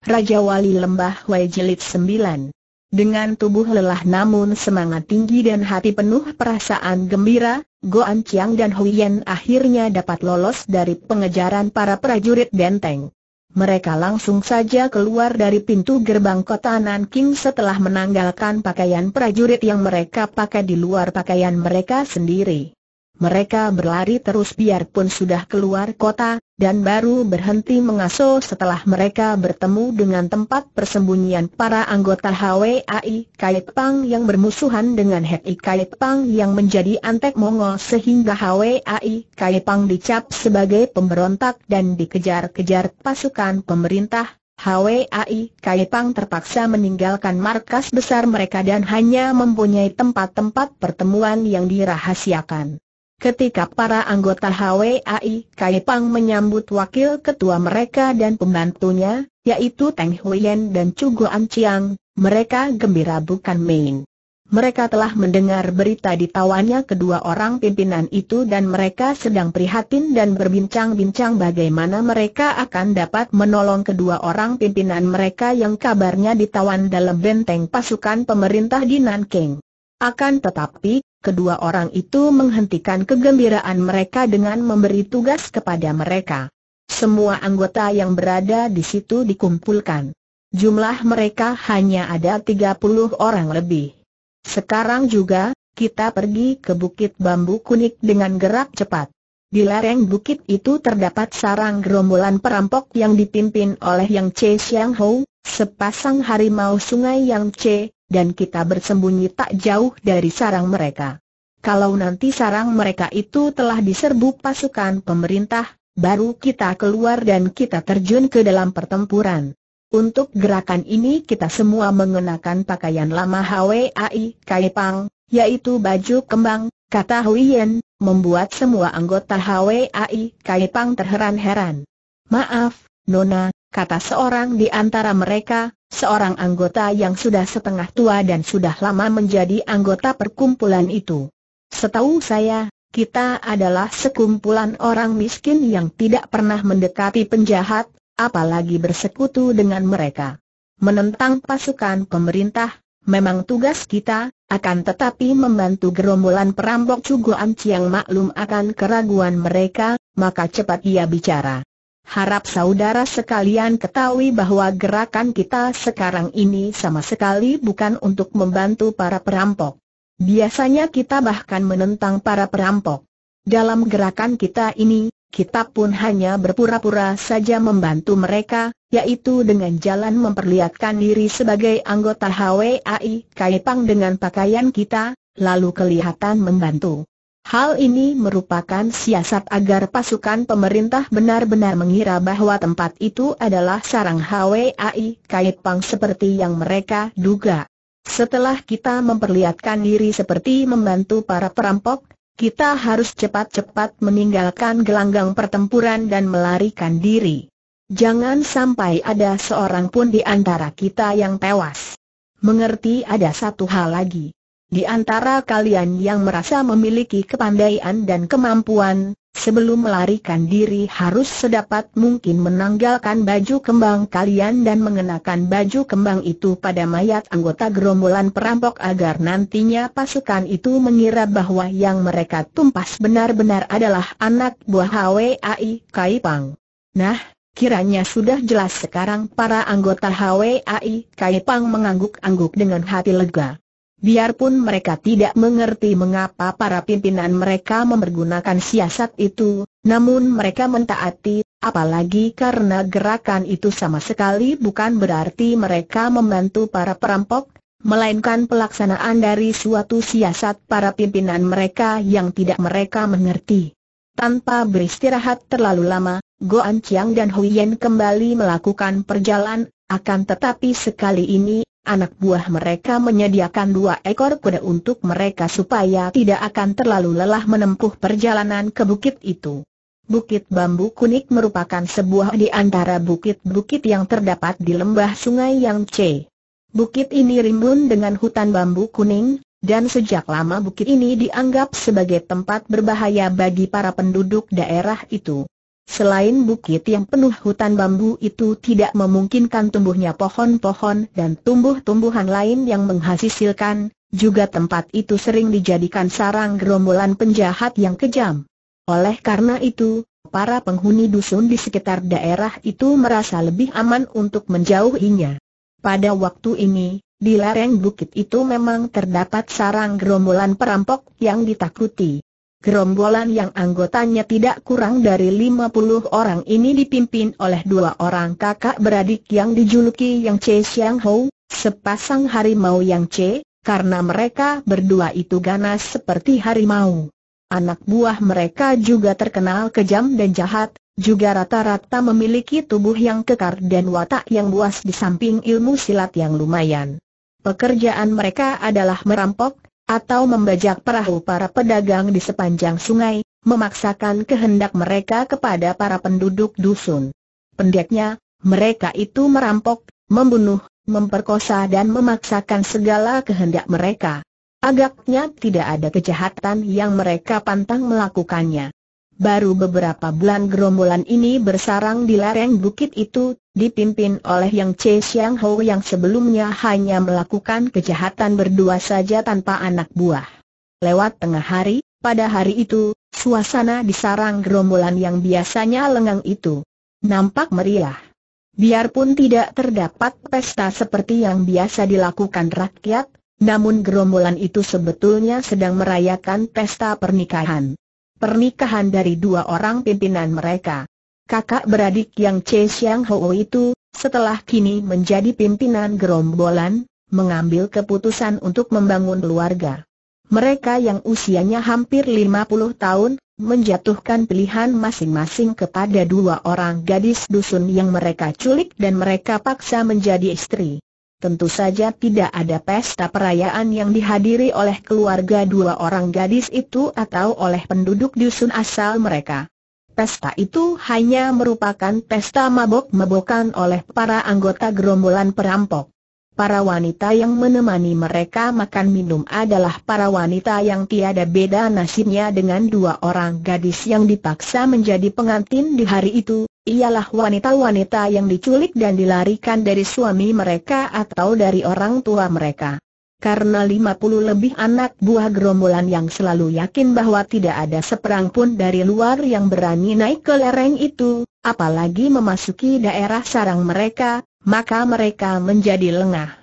Raja Wali Lembah Wei Jilid 9 dengan tubuh lelah namun semangat tinggi dan hati penuh perasaan gembira, Goan Chiang dan Yen akhirnya dapat lolos dari pengejaran para prajurit benteng. Mereka langsung saja keluar dari pintu gerbang kota Nanking setelah menanggalkan pakaian prajurit yang mereka pakai di luar pakaian mereka sendiri. Mereka berlari terus biarpun sudah keluar kota, dan baru berhenti mengasuh setelah mereka bertemu dengan tempat persembunyian para anggota HWAI Kait Pang yang bermusuhan dengan Hei Kait yang menjadi antek Mongol sehingga HWAI Kait Pang dicap sebagai pemberontak dan dikejar-kejar pasukan pemerintah HWAI Kaipang terpaksa meninggalkan markas besar mereka dan hanya mempunyai tempat-tempat pertemuan yang dirahasiakan. Ketika para anggota HWAI Kaipang menyambut wakil ketua mereka dan pembantunya, yaitu Teng Huyen dan Chu Guan mereka gembira bukan main. Mereka telah mendengar berita ditawannya kedua orang pimpinan itu dan mereka sedang prihatin dan berbincang-bincang bagaimana mereka akan dapat menolong kedua orang pimpinan mereka yang kabarnya ditawan dalam benteng pasukan pemerintah di Nanking. Akan tetapi, kedua orang itu menghentikan kegembiraan mereka dengan memberi tugas kepada mereka. Semua anggota yang berada di situ dikumpulkan. Jumlah mereka hanya ada 30 orang lebih. Sekarang juga, kita pergi ke Bukit Bambu Kunik dengan gerak cepat. Di lereng bukit itu terdapat sarang gerombolan perampok yang dipimpin oleh Yang Che Xiang Hou, sepasang harimau sungai Yang Che, dan kita bersembunyi tak jauh dari sarang mereka. Kalau nanti sarang mereka itu telah diserbu pasukan pemerintah, baru kita keluar dan kita terjun ke dalam pertempuran. Untuk gerakan ini kita semua mengenakan pakaian lama HWAI Kaipang, yaitu baju kembang, kata Huien, membuat semua anggota HWAI Kaipang terheran-heran. Maaf, Nona, kata seorang di antara mereka, seorang anggota yang sudah setengah tua dan sudah lama menjadi anggota perkumpulan itu. Setahu saya, kita adalah sekumpulan orang miskin yang tidak pernah mendekati penjahat, apalagi bersekutu dengan mereka. Menentang pasukan pemerintah, memang tugas kita, akan tetapi membantu gerombolan perampok Cugoan Ciang maklum akan keraguan mereka, maka cepat ia bicara. Harap saudara sekalian ketahui bahwa gerakan kita sekarang ini sama sekali bukan untuk membantu para perampok. Biasanya kita bahkan menentang para perampok. Dalam gerakan kita ini, kita pun hanya berpura-pura saja membantu mereka, yaitu dengan jalan memperlihatkan diri sebagai anggota HWAI Kaipang dengan pakaian kita, lalu kelihatan membantu. Hal ini merupakan siasat agar pasukan pemerintah benar-benar mengira bahwa tempat itu adalah sarang HWAI Kait Pang seperti yang mereka duga. Setelah kita memperlihatkan diri seperti membantu para perampok, kita harus cepat-cepat meninggalkan gelanggang pertempuran dan melarikan diri. Jangan sampai ada seorang pun di antara kita yang tewas. Mengerti ada satu hal lagi. Di antara kalian yang merasa memiliki kepandaian dan kemampuan, sebelum melarikan diri harus sedapat mungkin menanggalkan baju kembang kalian dan mengenakan baju kembang itu pada mayat anggota gerombolan perampok agar nantinya pasukan itu mengira bahwa yang mereka tumpas benar-benar adalah anak buah HWAI Kaipang. Nah, Kiranya sudah jelas sekarang para anggota HWAI Kaipang mengangguk-angguk dengan hati lega. Biarpun mereka tidak mengerti mengapa para pimpinan mereka mempergunakan siasat itu, namun mereka mentaati, apalagi karena gerakan itu sama sekali bukan berarti mereka membantu para perampok, melainkan pelaksanaan dari suatu siasat para pimpinan mereka yang tidak mereka mengerti. Tanpa beristirahat terlalu lama, Goan Chiang dan Hui Yen kembali melakukan perjalanan, akan tetapi sekali ini anak buah mereka menyediakan dua ekor kuda untuk mereka supaya tidak akan terlalu lelah menempuh perjalanan ke bukit itu. Bukit Bambu Kunik merupakan sebuah di antara bukit-bukit yang terdapat di lembah sungai Yang C. Bukit ini rimbun dengan hutan bambu kuning, dan sejak lama bukit ini dianggap sebagai tempat berbahaya bagi para penduduk daerah itu. Selain bukit yang penuh hutan bambu itu tidak memungkinkan tumbuhnya pohon-pohon dan tumbuh-tumbuhan lain yang menghasilkan, juga tempat itu sering dijadikan sarang gerombolan penjahat yang kejam. Oleh karena itu, para penghuni dusun di sekitar daerah itu merasa lebih aman untuk menjauhinya. Pada waktu ini, di lereng bukit itu memang terdapat sarang gerombolan perampok yang ditakuti. Gerombolan yang anggotanya tidak kurang dari 50 orang ini dipimpin oleh dua orang kakak beradik yang dijuluki Yang Che Xiang Hou, sepasang harimau Yang Che, karena mereka berdua itu ganas seperti harimau. Anak buah mereka juga terkenal kejam dan jahat, juga rata-rata memiliki tubuh yang kekar dan watak yang buas di samping ilmu silat yang lumayan. Pekerjaan mereka adalah merampok, atau membajak perahu para pedagang di sepanjang sungai, memaksakan kehendak mereka kepada para penduduk dusun. Pendeknya, mereka itu merampok, membunuh, memperkosa dan memaksakan segala kehendak mereka. Agaknya tidak ada kejahatan yang mereka pantang melakukannya. Baru beberapa bulan gerombolan ini bersarang di lereng bukit itu, dipimpin oleh Yang Che Xiang Ho yang sebelumnya hanya melakukan kejahatan berdua saja tanpa anak buah. Lewat tengah hari, pada hari itu, suasana di sarang gerombolan yang biasanya lengang itu nampak meriah. Biarpun tidak terdapat pesta seperti yang biasa dilakukan rakyat, namun gerombolan itu sebetulnya sedang merayakan pesta pernikahan pernikahan dari dua orang pimpinan mereka. Kakak beradik yang Che Xiang Ho itu, setelah kini menjadi pimpinan gerombolan, mengambil keputusan untuk membangun keluarga. Mereka yang usianya hampir 50 tahun, menjatuhkan pilihan masing-masing kepada dua orang gadis dusun yang mereka culik dan mereka paksa menjadi istri. Tentu saja tidak ada pesta perayaan yang dihadiri oleh keluarga dua orang gadis itu atau oleh penduduk dusun asal mereka. Pesta itu hanya merupakan pesta mabok-mabokan oleh para anggota gerombolan perampok. Para wanita yang menemani mereka makan minum adalah para wanita yang tiada beda nasibnya dengan dua orang gadis yang dipaksa menjadi pengantin di hari itu, ialah wanita-wanita yang diculik dan dilarikan dari suami mereka atau dari orang tua mereka. Karena 50 lebih anak buah gerombolan yang selalu yakin bahwa tidak ada seperang pun dari luar yang berani naik ke lereng itu, apalagi memasuki daerah sarang mereka, maka mereka menjadi lengah.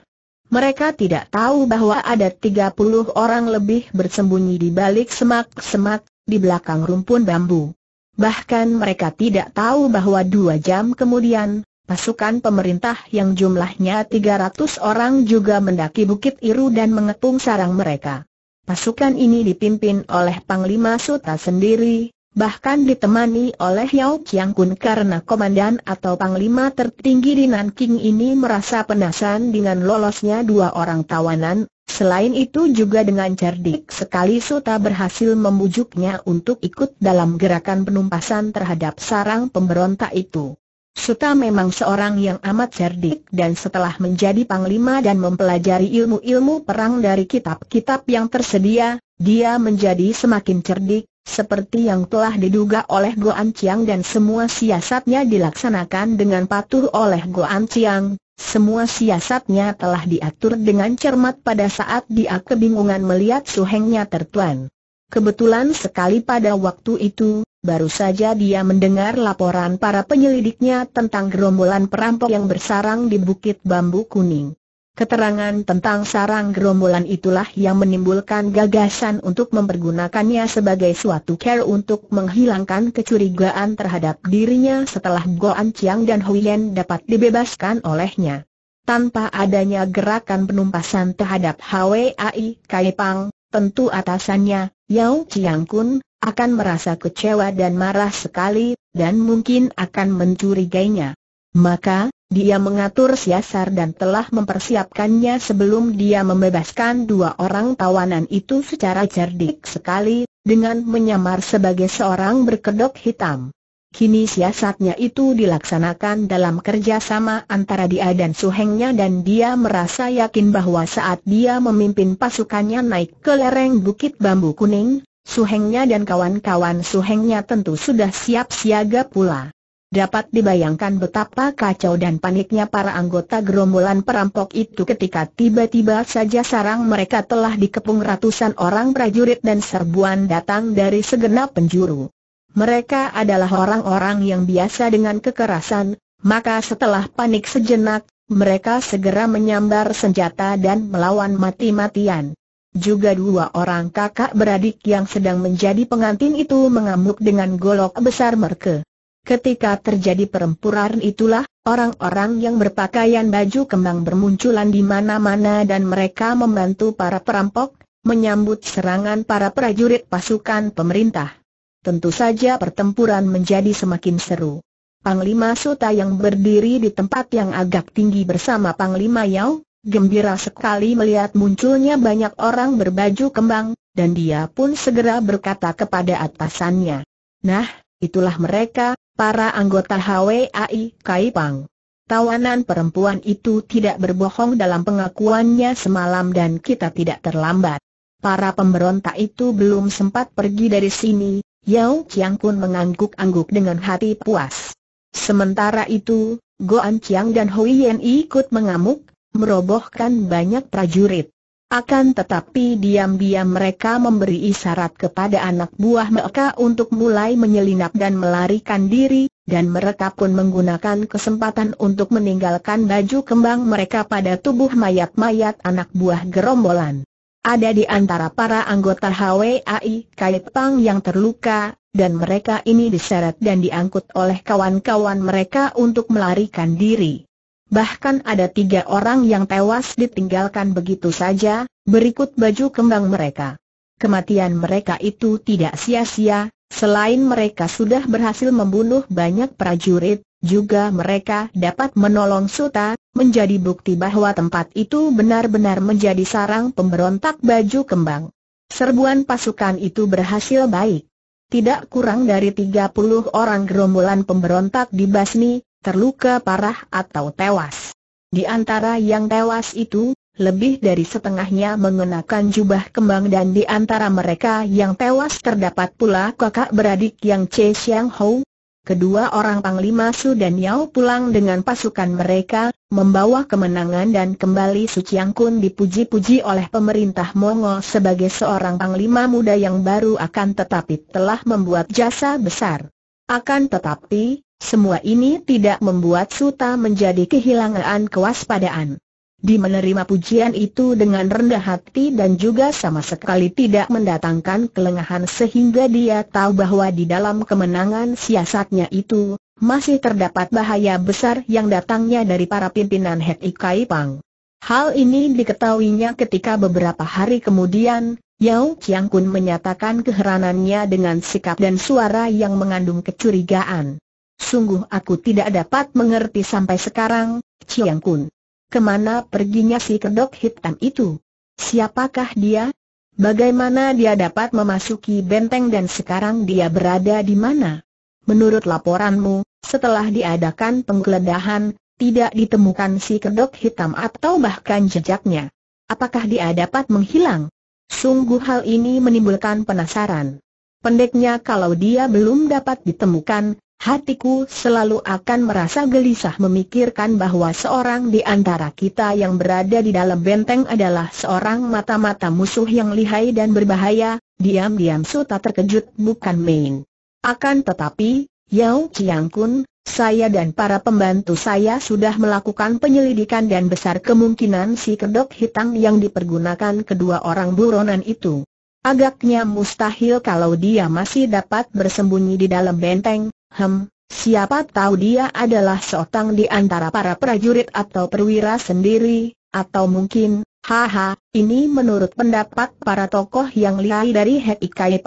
Mereka tidak tahu bahwa ada 30 orang lebih bersembunyi di balik semak-semak, di belakang rumpun bambu. Bahkan mereka tidak tahu bahwa dua jam kemudian, pasukan pemerintah yang jumlahnya 300 orang juga mendaki Bukit Iru dan mengepung sarang mereka. Pasukan ini dipimpin oleh Panglima Suta sendiri, bahkan ditemani oleh Yao Chiang Kun karena komandan atau panglima tertinggi di Nanking ini merasa penasaran dengan lolosnya dua orang tawanan, Selain itu juga dengan cerdik sekali Suta berhasil membujuknya untuk ikut dalam gerakan penumpasan terhadap sarang pemberontak itu. Suta memang seorang yang amat cerdik dan setelah menjadi panglima dan mempelajari ilmu-ilmu perang dari kitab-kitab yang tersedia, dia menjadi semakin cerdik, seperti yang telah diduga oleh Goan Chiang dan semua siasatnya dilaksanakan dengan patuh oleh Goan Chiang, semua siasatnya telah diatur dengan cermat pada saat dia kebingungan melihat suhengnya tertuan. Kebetulan sekali pada waktu itu, baru saja dia mendengar laporan para penyelidiknya tentang gerombolan perampok yang bersarang di Bukit Bambu Kuning. Keterangan tentang sarang gerombolan itulah yang menimbulkan gagasan untuk mempergunakannya sebagai suatu care untuk menghilangkan kecurigaan terhadap dirinya setelah Goan Chiang dan Huilian dapat dibebaskan olehnya. Tanpa adanya gerakan penumpasan terhadap HWAI Pang, tentu atasannya, Yao Chiang Kun, akan merasa kecewa dan marah sekali, dan mungkin akan mencurigainya. Maka, dia mengatur siasar dan telah mempersiapkannya sebelum dia membebaskan dua orang tawanan itu secara cerdik sekali, dengan menyamar sebagai seorang berkedok hitam. Kini siasatnya itu dilaksanakan dalam kerjasama antara dia dan suhengnya dan dia merasa yakin bahwa saat dia memimpin pasukannya naik ke lereng Bukit Bambu Kuning, suhengnya dan kawan-kawan suhengnya tentu sudah siap siaga pula. Dapat dibayangkan betapa kacau dan paniknya para anggota gerombolan perampok itu ketika tiba-tiba saja sarang mereka telah dikepung ratusan orang prajurit dan serbuan datang dari segenap penjuru. Mereka adalah orang-orang yang biasa dengan kekerasan, maka setelah panik sejenak, mereka segera menyambar senjata dan melawan mati-matian. Juga dua orang kakak beradik yang sedang menjadi pengantin itu mengamuk dengan golok besar mereka. Ketika terjadi perempuran itulah, orang-orang yang berpakaian baju kembang bermunculan di mana-mana dan mereka membantu para perampok, menyambut serangan para prajurit pasukan pemerintah. Tentu saja pertempuran menjadi semakin seru. Panglima Suta yang berdiri di tempat yang agak tinggi bersama Panglima Yao, gembira sekali melihat munculnya banyak orang berbaju kembang, dan dia pun segera berkata kepada atasannya. Nah, itulah mereka, para anggota HWAI Kaipang. Tawanan perempuan itu tidak berbohong dalam pengakuannya semalam dan kita tidak terlambat. Para pemberontak itu belum sempat pergi dari sini, Yao Chiang pun mengangguk-angguk dengan hati puas. Sementara itu, Goan Chiang dan Hui Yen ikut mengamuk, merobohkan banyak prajurit. Akan tetapi diam-diam mereka memberi isyarat kepada anak buah mereka untuk mulai menyelinap dan melarikan diri, dan mereka pun menggunakan kesempatan untuk meninggalkan baju kembang mereka pada tubuh mayat-mayat anak buah gerombolan. Ada di antara para anggota HWAI Kait Pang yang terluka, dan mereka ini diseret dan diangkut oleh kawan-kawan mereka untuk melarikan diri. Bahkan ada tiga orang yang tewas ditinggalkan begitu saja, berikut baju kembang mereka. Kematian mereka itu tidak sia-sia, selain mereka sudah berhasil membunuh banyak prajurit, juga mereka dapat menolong Suta, menjadi bukti bahwa tempat itu benar-benar menjadi sarang pemberontak baju kembang. Serbuan pasukan itu berhasil baik. Tidak kurang dari 30 orang gerombolan pemberontak di dibasmi, terluka parah atau tewas. Di antara yang tewas itu, lebih dari setengahnya mengenakan jubah kembang dan di antara mereka yang tewas terdapat pula kakak beradik yang Che Xiang Hou. Kedua orang Panglima Su dan Yao pulang dengan pasukan mereka, membawa kemenangan dan kembali Su Chiang Kun dipuji-puji oleh pemerintah Mongol sebagai seorang Panglima muda yang baru akan tetapi telah membuat jasa besar. Akan tetapi, semua ini tidak membuat Suta menjadi kehilangan kewaspadaan. Di menerima pujian itu dengan rendah hati dan juga sama sekali tidak mendatangkan kelengahan sehingga dia tahu bahwa di dalam kemenangan siasatnya itu, masih terdapat bahaya besar yang datangnya dari para pimpinan Het Kaipang. Hal ini diketahuinya ketika beberapa hari kemudian, Yao Chiang Kun menyatakan keheranannya dengan sikap dan suara yang mengandung kecurigaan. Sungguh aku tidak dapat mengerti sampai sekarang, Chiang Kun. Kemana perginya si kedok hitam itu? Siapakah dia? Bagaimana dia dapat memasuki benteng dan sekarang dia berada di mana? Menurut laporanmu, setelah diadakan penggeledahan, tidak ditemukan si kedok hitam atau bahkan jejaknya. Apakah dia dapat menghilang? Sungguh hal ini menimbulkan penasaran. Pendeknya kalau dia belum dapat ditemukan, Hatiku selalu akan merasa gelisah memikirkan bahwa seorang di antara kita yang berada di dalam benteng adalah seorang mata-mata musuh yang lihai dan berbahaya, diam-diam Suta terkejut bukan main. Akan tetapi, Yao Chiang Kun, saya dan para pembantu saya sudah melakukan penyelidikan dan besar kemungkinan si kedok hitam yang dipergunakan kedua orang buronan itu. Agaknya mustahil kalau dia masih dapat bersembunyi di dalam benteng, Hem, siapa tahu dia adalah seorang di antara para prajurit atau perwira sendiri, atau mungkin, haha, ini menurut pendapat para tokoh yang lihai dari Hei Kai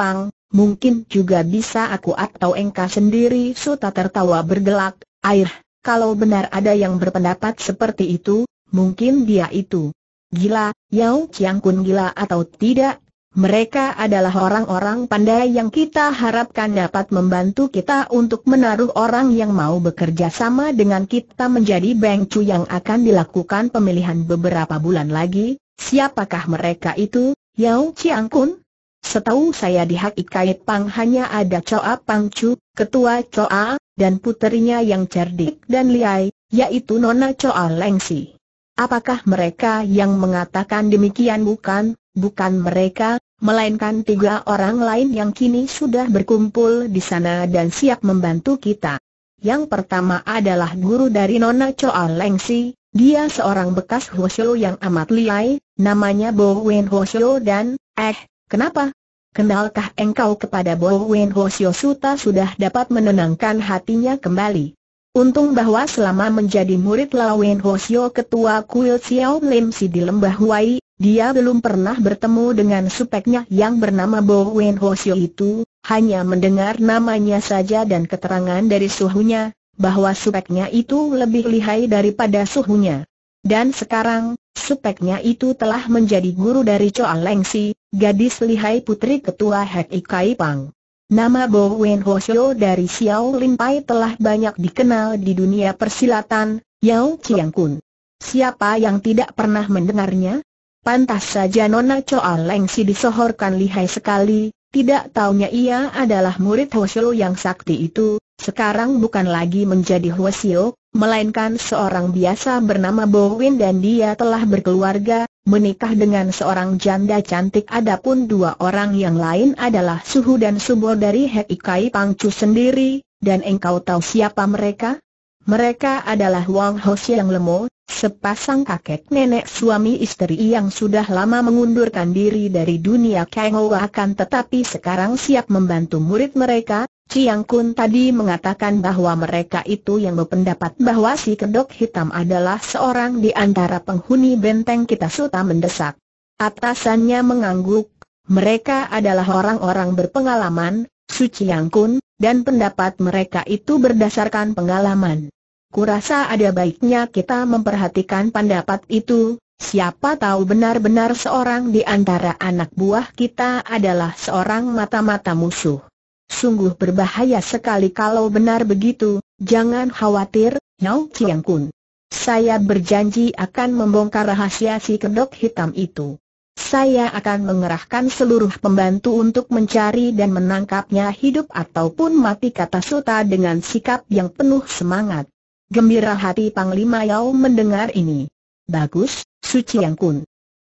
mungkin juga bisa aku atau engkau sendiri Suta tertawa bergelak, air, kalau benar ada yang berpendapat seperti itu, mungkin dia itu. Gila, Yao Chiang Kun gila atau tidak, mereka adalah orang-orang pandai yang kita harapkan dapat membantu kita untuk menaruh orang yang mau bekerja sama dengan kita menjadi bengcu yang akan dilakukan pemilihan beberapa bulan lagi. Siapakah mereka itu, Yao Chiang Kun? Setahu saya di Hak Ikait Pang hanya ada Choa Pang Chu, ketua Choa, dan puterinya yang cerdik dan liai, yaitu Nona Choa Lengsi. Apakah mereka yang mengatakan demikian bukan? bukan mereka, melainkan tiga orang lain yang kini sudah berkumpul di sana dan siap membantu kita. Yang pertama adalah guru dari Nona Choa Lengsi, dia seorang bekas Hoshio yang amat liai, namanya Bowen Hoshio dan, eh, kenapa? Kenalkah engkau kepada Bowen Hoshio Suta sudah dapat menenangkan hatinya kembali? Untung bahwa selama menjadi murid Lawen Hoshio ketua kuil Xiao Lim Si di lembah Huai dia belum pernah bertemu dengan supeknya yang bernama Bo Wen Ho Siu itu, hanya mendengar namanya saja dan keterangan dari suhunya, bahwa supeknya itu lebih lihai daripada suhunya. Dan sekarang, supeknya itu telah menjadi guru dari Choa Leng Si, gadis lihai putri ketua Hek Ikai Pang. Nama Bo Wen Ho Siu dari Xiao Lin Pai telah banyak dikenal di dunia persilatan, Yao Chiang Kun. Siapa yang tidak pernah mendengarnya? Pantas saja Nona Choa Lengsi disohorkan lihai sekali, tidak taunya ia adalah murid Hwasyo yang sakti itu, sekarang bukan lagi menjadi Hwasyo, melainkan seorang biasa bernama Bowin dan dia telah berkeluarga, menikah dengan seorang janda cantik adapun dua orang yang lain adalah Suhu dan Subo dari Hekikai Pangcu sendiri, dan engkau tahu siapa mereka? Mereka adalah Wang Hoshi yang lemot. Sepasang kakek nenek suami istri yang sudah lama mengundurkan diri dari dunia Kengou akan tetapi sekarang siap membantu murid mereka, Ciang Kun tadi mengatakan bahwa mereka itu yang berpendapat bahwa si kedok hitam adalah seorang di antara penghuni benteng kita suta mendesak. Atasannya mengangguk, mereka adalah orang-orang berpengalaman, Su Ciang Kun, dan pendapat mereka itu berdasarkan pengalaman. Kurasa ada baiknya kita memperhatikan pendapat itu, siapa tahu benar-benar seorang di antara anak buah kita adalah seorang mata-mata musuh. Sungguh berbahaya sekali kalau benar begitu, jangan khawatir, Nau Chiang Kun. Saya berjanji akan membongkar rahasia si kedok hitam itu. Saya akan mengerahkan seluruh pembantu untuk mencari dan menangkapnya hidup ataupun mati kata Suta dengan sikap yang penuh semangat. Gembira hati Panglima Yao mendengar ini. Bagus, Suci Yang Kun.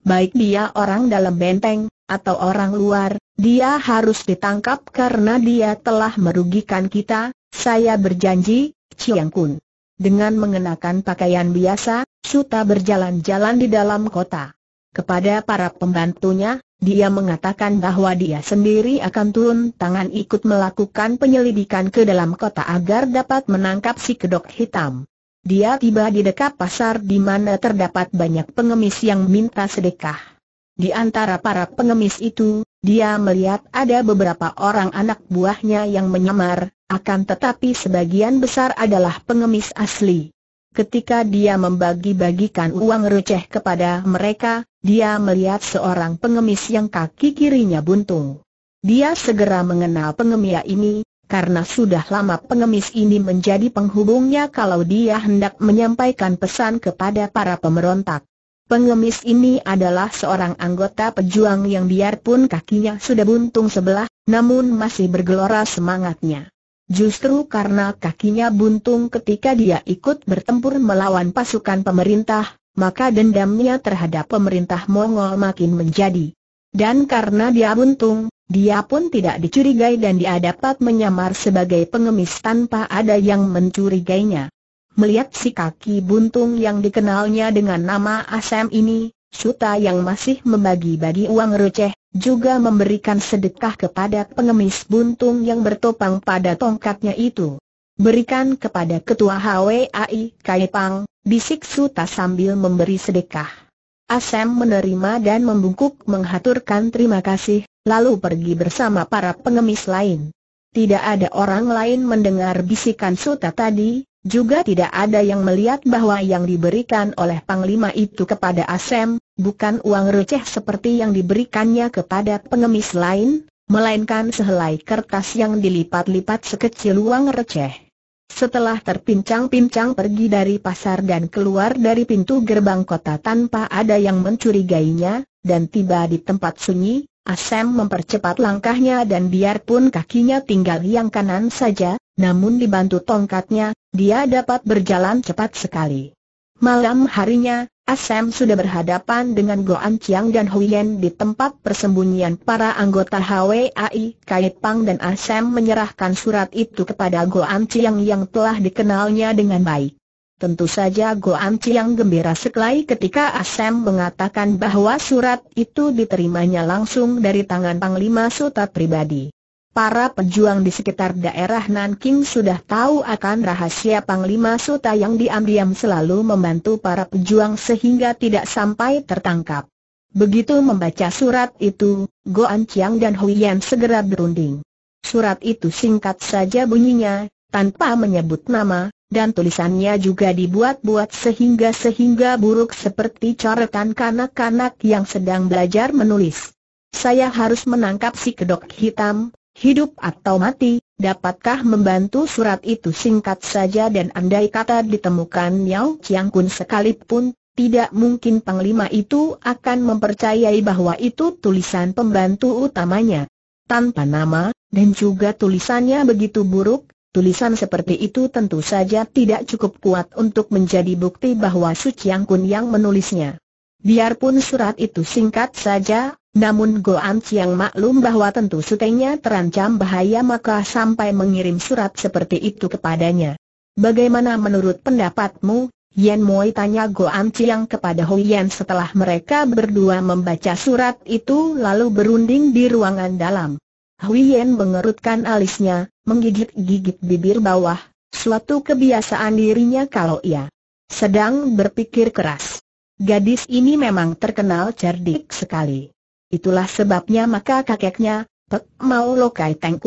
Baik dia orang dalam benteng, atau orang luar, dia harus ditangkap karena dia telah merugikan kita, saya berjanji, Chiang Kun. Dengan mengenakan pakaian biasa, Suta berjalan-jalan di dalam kota. Kepada para pembantunya, dia mengatakan bahwa dia sendiri akan turun tangan ikut melakukan penyelidikan ke dalam kota agar dapat menangkap si kedok hitam. Dia tiba di dekat pasar di mana terdapat banyak pengemis yang minta sedekah. Di antara para pengemis itu, dia melihat ada beberapa orang anak buahnya yang menyamar, akan tetapi sebagian besar adalah pengemis asli. Ketika dia membagi-bagikan uang receh kepada mereka, dia melihat seorang pengemis yang kaki kirinya buntung. Dia segera mengenal pengemia ini, karena sudah lama pengemis ini menjadi penghubungnya kalau dia hendak menyampaikan pesan kepada para pemberontak. Pengemis ini adalah seorang anggota pejuang yang biarpun kakinya sudah buntung sebelah, namun masih bergelora semangatnya. Justru karena kakinya buntung ketika dia ikut bertempur melawan pasukan pemerintah, maka dendamnya terhadap pemerintah Mongol makin menjadi. Dan karena dia buntung, dia pun tidak dicurigai dan dia dapat menyamar sebagai pengemis tanpa ada yang mencurigainya. Melihat si kaki buntung yang dikenalnya dengan nama Asem ini, Suta yang masih membagi-bagi uang receh, juga memberikan sedekah kepada pengemis buntung yang bertopang pada tongkatnya itu. Berikan kepada ketua HWAI Kaipang, bisik Suta sambil memberi sedekah. Asem menerima dan membungkuk menghaturkan terima kasih, lalu pergi bersama para pengemis lain. Tidak ada orang lain mendengar bisikan Suta tadi, juga tidak ada yang melihat bahwa yang diberikan oleh Panglima itu kepada Asem, bukan uang receh seperti yang diberikannya kepada pengemis lain, melainkan sehelai kertas yang dilipat-lipat sekecil uang receh. Setelah terpincang-pincang pergi dari pasar dan keluar dari pintu gerbang kota tanpa ada yang mencurigainya, dan tiba di tempat sunyi, Asem mempercepat langkahnya dan biarpun kakinya tinggal yang kanan saja, namun dibantu tongkatnya, dia dapat berjalan cepat sekali. Malam harinya, Asem sudah berhadapan dengan Goan Chiang dan Huyen di tempat persembunyian para anggota HWAI Kai Pang dan Asem menyerahkan surat itu kepada Goan Chiang yang telah dikenalnya dengan baik. Tentu saja Goan Chiang gembira sekali ketika Asem mengatakan bahwa surat itu diterimanya langsung dari tangan Panglima Suta pribadi. Para pejuang di sekitar daerah Nanking sudah tahu akan rahasia Panglima Suta yang diam-diam selalu membantu para pejuang sehingga tidak sampai tertangkap. Begitu membaca surat itu, Goan Chiang dan Huiyan segera berunding. Surat itu singkat saja bunyinya, tanpa menyebut nama, dan tulisannya juga dibuat-buat sehingga-sehingga buruk seperti coretan kanak-kanak yang sedang belajar menulis. Saya harus menangkap si kedok hitam, hidup atau mati, dapatkah membantu surat itu singkat saja dan andai kata ditemukan Yao Chiang Kun sekalipun, tidak mungkin Panglima itu akan mempercayai bahwa itu tulisan pembantu utamanya. Tanpa nama, dan juga tulisannya begitu buruk, tulisan seperti itu tentu saja tidak cukup kuat untuk menjadi bukti bahwa Su Chiang Kun yang menulisnya. Biarpun surat itu singkat saja, namun Goan Chiang maklum bahwa tentu sutenya terancam bahaya maka sampai mengirim surat seperti itu kepadanya. Bagaimana menurut pendapatmu? Yan Moi tanya Goan Chiang kepada Yan setelah mereka berdua membaca surat itu lalu berunding di ruangan dalam. Yan mengerutkan alisnya, menggigit-gigit bibir bawah, suatu kebiasaan dirinya kalau ia sedang berpikir keras. Gadis ini memang terkenal cerdik sekali. Itulah sebabnya maka kakeknya, Pek Mau Lokai Teng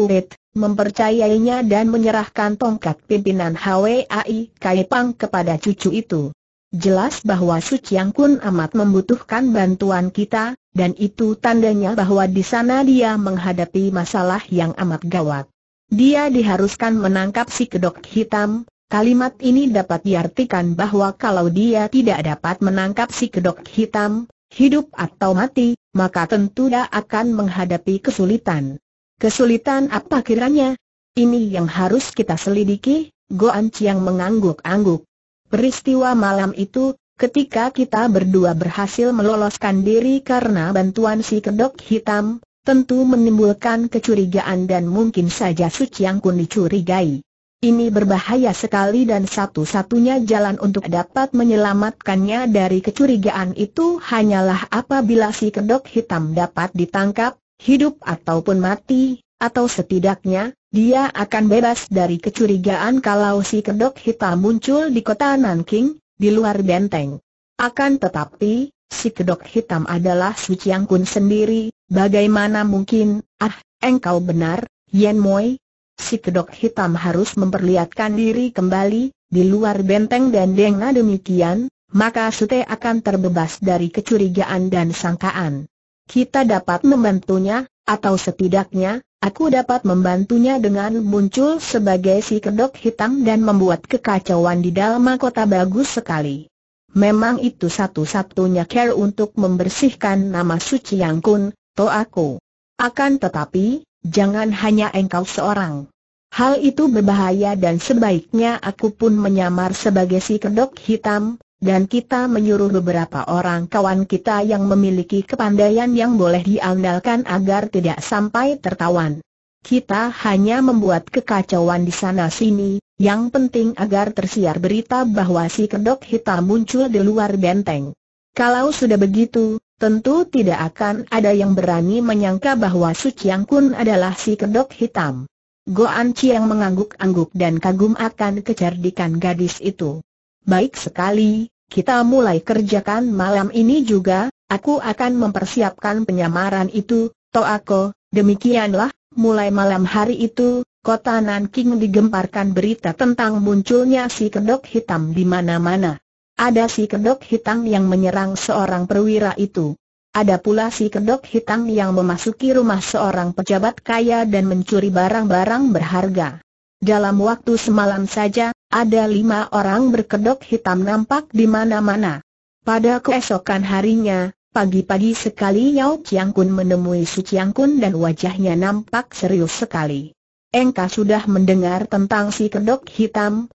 mempercayainya dan menyerahkan tongkat pimpinan HWAI Kaipang kepada cucu itu. Jelas bahwa Su Kun amat membutuhkan bantuan kita, dan itu tandanya bahwa di sana dia menghadapi masalah yang amat gawat. Dia diharuskan menangkap si kedok hitam, kalimat ini dapat diartikan bahwa kalau dia tidak dapat menangkap si kedok hitam, hidup atau mati, maka tentu dia akan menghadapi kesulitan. Kesulitan apa kiranya? Ini yang harus kita selidiki, Goan Chiang mengangguk-angguk. Peristiwa malam itu, ketika kita berdua berhasil meloloskan diri karena bantuan si kedok hitam, tentu menimbulkan kecurigaan dan mungkin saja Su Chiang Kun dicurigai. Ini berbahaya sekali dan satu-satunya jalan untuk dapat menyelamatkannya dari kecurigaan itu hanyalah apabila si kedok hitam dapat ditangkap, hidup ataupun mati, atau setidaknya, dia akan bebas dari kecurigaan kalau si kedok hitam muncul di kota Nanking, di luar benteng. Akan tetapi, si kedok hitam adalah Su Chiang Kun sendiri, bagaimana mungkin, ah, engkau benar, Yen Moi, si kedok hitam harus memperlihatkan diri kembali, di luar benteng dan denga demikian, maka Sute akan terbebas dari kecurigaan dan sangkaan. Kita dapat membantunya, atau setidaknya, aku dapat membantunya dengan muncul sebagai si kedok hitam dan membuat kekacauan di dalam kota bagus sekali. Memang itu satu-satunya care untuk membersihkan nama suci Yang Kun, to aku. Akan tetapi, Jangan hanya engkau seorang. Hal itu berbahaya dan sebaiknya aku pun menyamar sebagai si kedok hitam, dan kita menyuruh beberapa orang kawan kita yang memiliki kepandaian yang boleh diandalkan agar tidak sampai tertawan. Kita hanya membuat kekacauan di sana-sini, yang penting agar tersiar berita bahwa si kedok hitam muncul di luar benteng. Kalau sudah begitu, Tentu tidak akan ada yang berani menyangka bahwa Su Chiang Kun adalah si kedok hitam. Go An Chiang mengangguk-angguk dan kagum akan kecerdikan gadis itu. Baik sekali, kita mulai kerjakan malam ini juga, aku akan mempersiapkan penyamaran itu, Toako, demikianlah, mulai malam hari itu, kota Nanking digemparkan berita tentang munculnya si kedok hitam di mana-mana. Ada si kedok hitam yang menyerang seorang perwira itu. Ada pula si kedok hitam yang memasuki rumah seorang pejabat kaya dan mencuri barang-barang berharga. Dalam waktu semalam saja, ada lima orang berkedok hitam nampak di mana-mana. Pada keesokan harinya, pagi-pagi sekali Yao Kun menemui Su Kun dan wajahnya nampak serius sekali. Engkau sudah mendengar tentang si kedok hitam?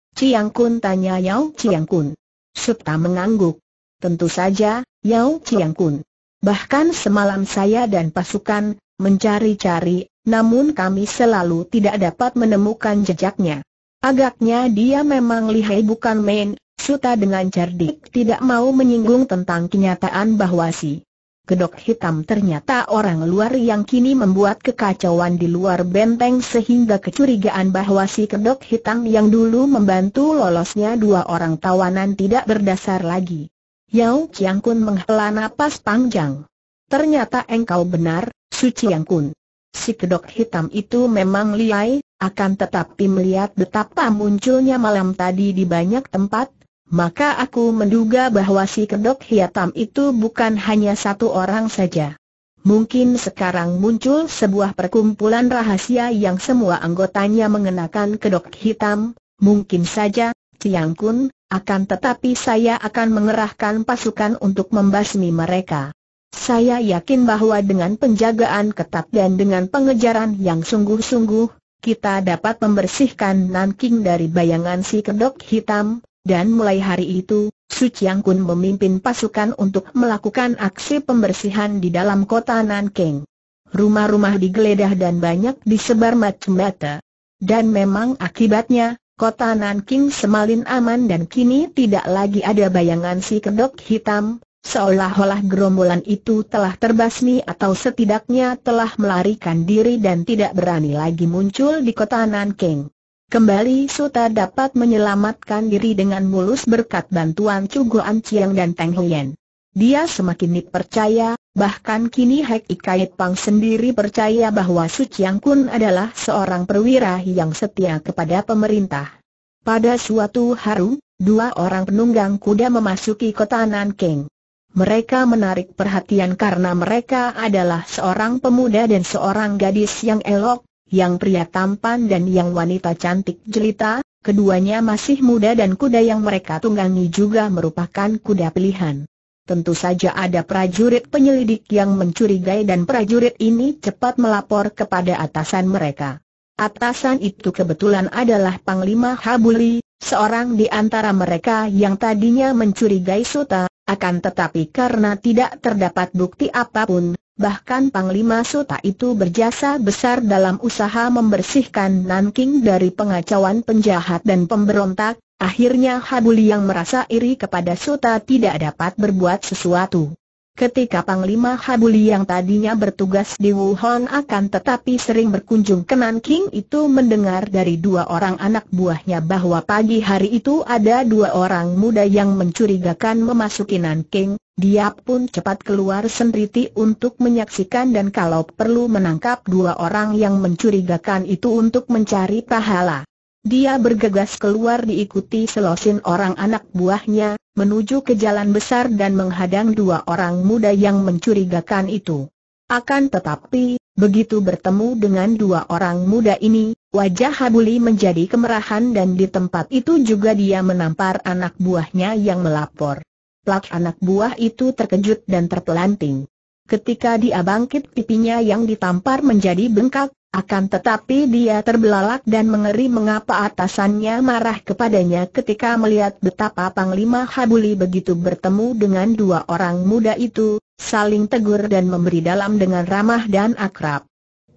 Kun tanya Yao Kun serta mengangguk. Tentu saja, Yao Chiang Kun. Bahkan semalam saya dan pasukan, mencari-cari, namun kami selalu tidak dapat menemukan jejaknya. Agaknya dia memang lihai bukan main, Suta dengan cerdik tidak mau menyinggung tentang kenyataan bahwa si Kedok hitam ternyata orang luar yang kini membuat kekacauan di luar benteng sehingga kecurigaan bahwa si kedok hitam yang dulu membantu lolosnya dua orang tawanan tidak berdasar lagi. Yao Chiang Kun menghela napas panjang. Ternyata engkau benar, Su Chiang Kun. Si kedok hitam itu memang liai, akan tetapi melihat betapa munculnya malam tadi di banyak tempat, maka aku menduga bahwa si kedok hitam itu bukan hanya satu orang saja. Mungkin sekarang muncul sebuah perkumpulan rahasia yang semua anggotanya mengenakan kedok hitam, mungkin saja, Ciang Kun, akan tetapi saya akan mengerahkan pasukan untuk membasmi mereka. Saya yakin bahwa dengan penjagaan ketat dan dengan pengejaran yang sungguh-sungguh, kita dapat membersihkan Nanking dari bayangan si kedok hitam, dan mulai hari itu, Su Chiang Kun memimpin pasukan untuk melakukan aksi pembersihan di dalam kota Nanking. Rumah-rumah digeledah dan banyak disebar macam-macam. Dan memang akibatnya, kota Nanking semalin aman dan kini tidak lagi ada bayangan si kedok hitam, seolah-olah gerombolan itu telah terbasmi atau setidaknya telah melarikan diri dan tidak berani lagi muncul di kota Nanking. Kembali Suta dapat menyelamatkan diri dengan mulus berkat bantuan Chu Goan Chiang dan Teng Huyen. Dia semakin dipercaya, bahkan kini Hek Ikait Pang sendiri percaya bahwa Su Chiang Kun adalah seorang perwira yang setia kepada pemerintah. Pada suatu hari, dua orang penunggang kuda memasuki kota Nanking. Mereka menarik perhatian karena mereka adalah seorang pemuda dan seorang gadis yang elok, yang pria tampan dan yang wanita cantik jelita, keduanya masih muda dan kuda yang mereka tunggangi juga merupakan kuda pilihan. Tentu saja ada prajurit penyelidik yang mencurigai dan prajurit ini cepat melapor kepada atasan mereka. Atasan itu kebetulan adalah Panglima Habuli, seorang di antara mereka yang tadinya mencurigai Suta, akan tetapi karena tidak terdapat bukti apapun, bahkan Panglima Sota itu berjasa besar dalam usaha membersihkan Nanking dari pengacauan penjahat dan pemberontak, akhirnya Habuli yang merasa iri kepada Sota tidak dapat berbuat sesuatu. Ketika Panglima Habuli yang tadinya bertugas di Wuhan akan tetapi sering berkunjung ke Nanking itu mendengar dari dua orang anak buahnya bahwa pagi hari itu ada dua orang muda yang mencurigakan memasuki Nanking, dia pun cepat keluar sendiri untuk menyaksikan dan kalau perlu menangkap dua orang yang mencurigakan itu untuk mencari pahala. Dia bergegas keluar diikuti selosin orang anak buahnya, menuju ke jalan besar dan menghadang dua orang muda yang mencurigakan itu. Akan tetapi, begitu bertemu dengan dua orang muda ini, wajah Habuli menjadi kemerahan dan di tempat itu juga dia menampar anak buahnya yang melapor. Plak anak buah itu terkejut dan terpelanting. Ketika dia bangkit pipinya yang ditampar menjadi bengkak, akan tetapi dia terbelalak dan mengeri mengapa atasannya marah kepadanya ketika melihat betapa Panglima Habuli begitu bertemu dengan dua orang muda itu, saling tegur dan memberi dalam dengan ramah dan akrab.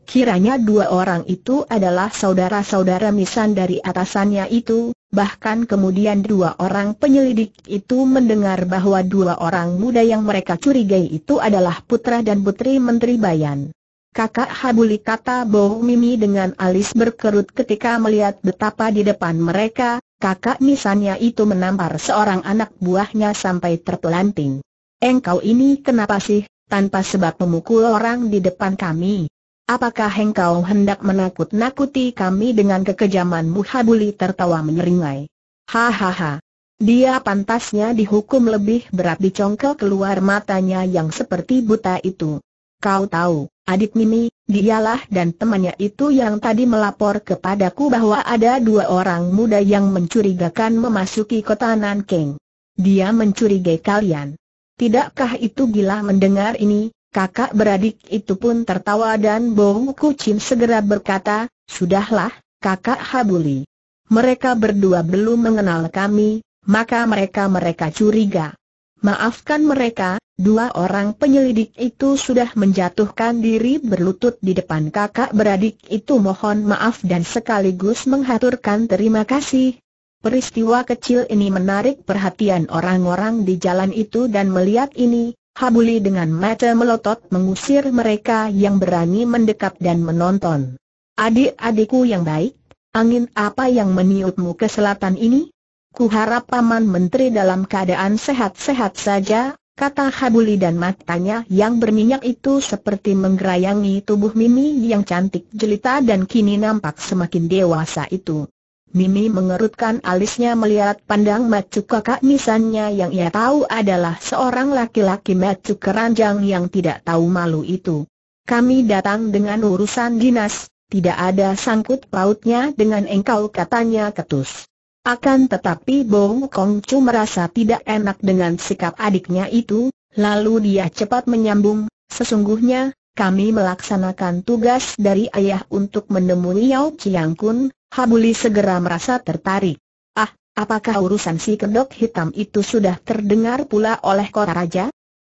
Kiranya dua orang itu adalah saudara-saudara misan dari atasannya itu, bahkan kemudian dua orang penyelidik itu mendengar bahwa dua orang muda yang mereka curigai itu adalah putra dan putri Menteri Bayan. Kakak Habuli kata Bo Mimi dengan alis berkerut ketika melihat betapa di depan mereka, kakak misannya itu menampar seorang anak buahnya sampai terpelanting. Engkau ini kenapa sih, tanpa sebab memukul orang di depan kami? Apakah engkau hendak menakut-nakuti kami dengan kekejamanmu? Habuli tertawa menyeringai. Hahaha. Dia pantasnya dihukum lebih berat dicongkel keluar matanya yang seperti buta itu. Kau tahu, adik Mimi, dialah dan temannya itu yang tadi melapor kepadaku bahwa ada dua orang muda yang mencurigakan memasuki kota Nanking. Dia mencurigai kalian. Tidakkah itu gila mendengar ini? Kakak beradik itu pun tertawa dan Bohu Kuchin segera berkata, Sudahlah, kakak Habuli. Mereka berdua belum mengenal kami, maka mereka-mereka curiga. Maafkan mereka, dua orang penyelidik itu sudah menjatuhkan diri berlutut di depan kakak beradik itu mohon maaf dan sekaligus menghaturkan terima kasih. Peristiwa kecil ini menarik perhatian orang-orang di jalan itu dan melihat ini, Habuli dengan mata melotot mengusir mereka yang berani mendekat dan menonton. Adik-adikku yang baik, angin apa yang meniupmu ke selatan ini? Kuharap Paman Menteri dalam keadaan sehat-sehat saja, kata Habuli dan matanya yang berminyak itu seperti menggerayangi tubuh Mimi yang cantik jelita dan kini nampak semakin dewasa itu. Mimi mengerutkan alisnya melihat pandang macu kakak misannya yang ia tahu adalah seorang laki-laki macu keranjang yang tidak tahu malu itu. Kami datang dengan urusan dinas, tidak ada sangkut pautnya dengan engkau katanya ketus. Akan tetapi Bong Kong Chu merasa tidak enak dengan sikap adiknya itu, lalu dia cepat menyambung, sesungguhnya, kami melaksanakan tugas dari ayah untuk menemui Yao Chiang Kun, Habuli segera merasa tertarik. Ah, apakah urusan si kedok hitam itu sudah terdengar pula oleh kota raja?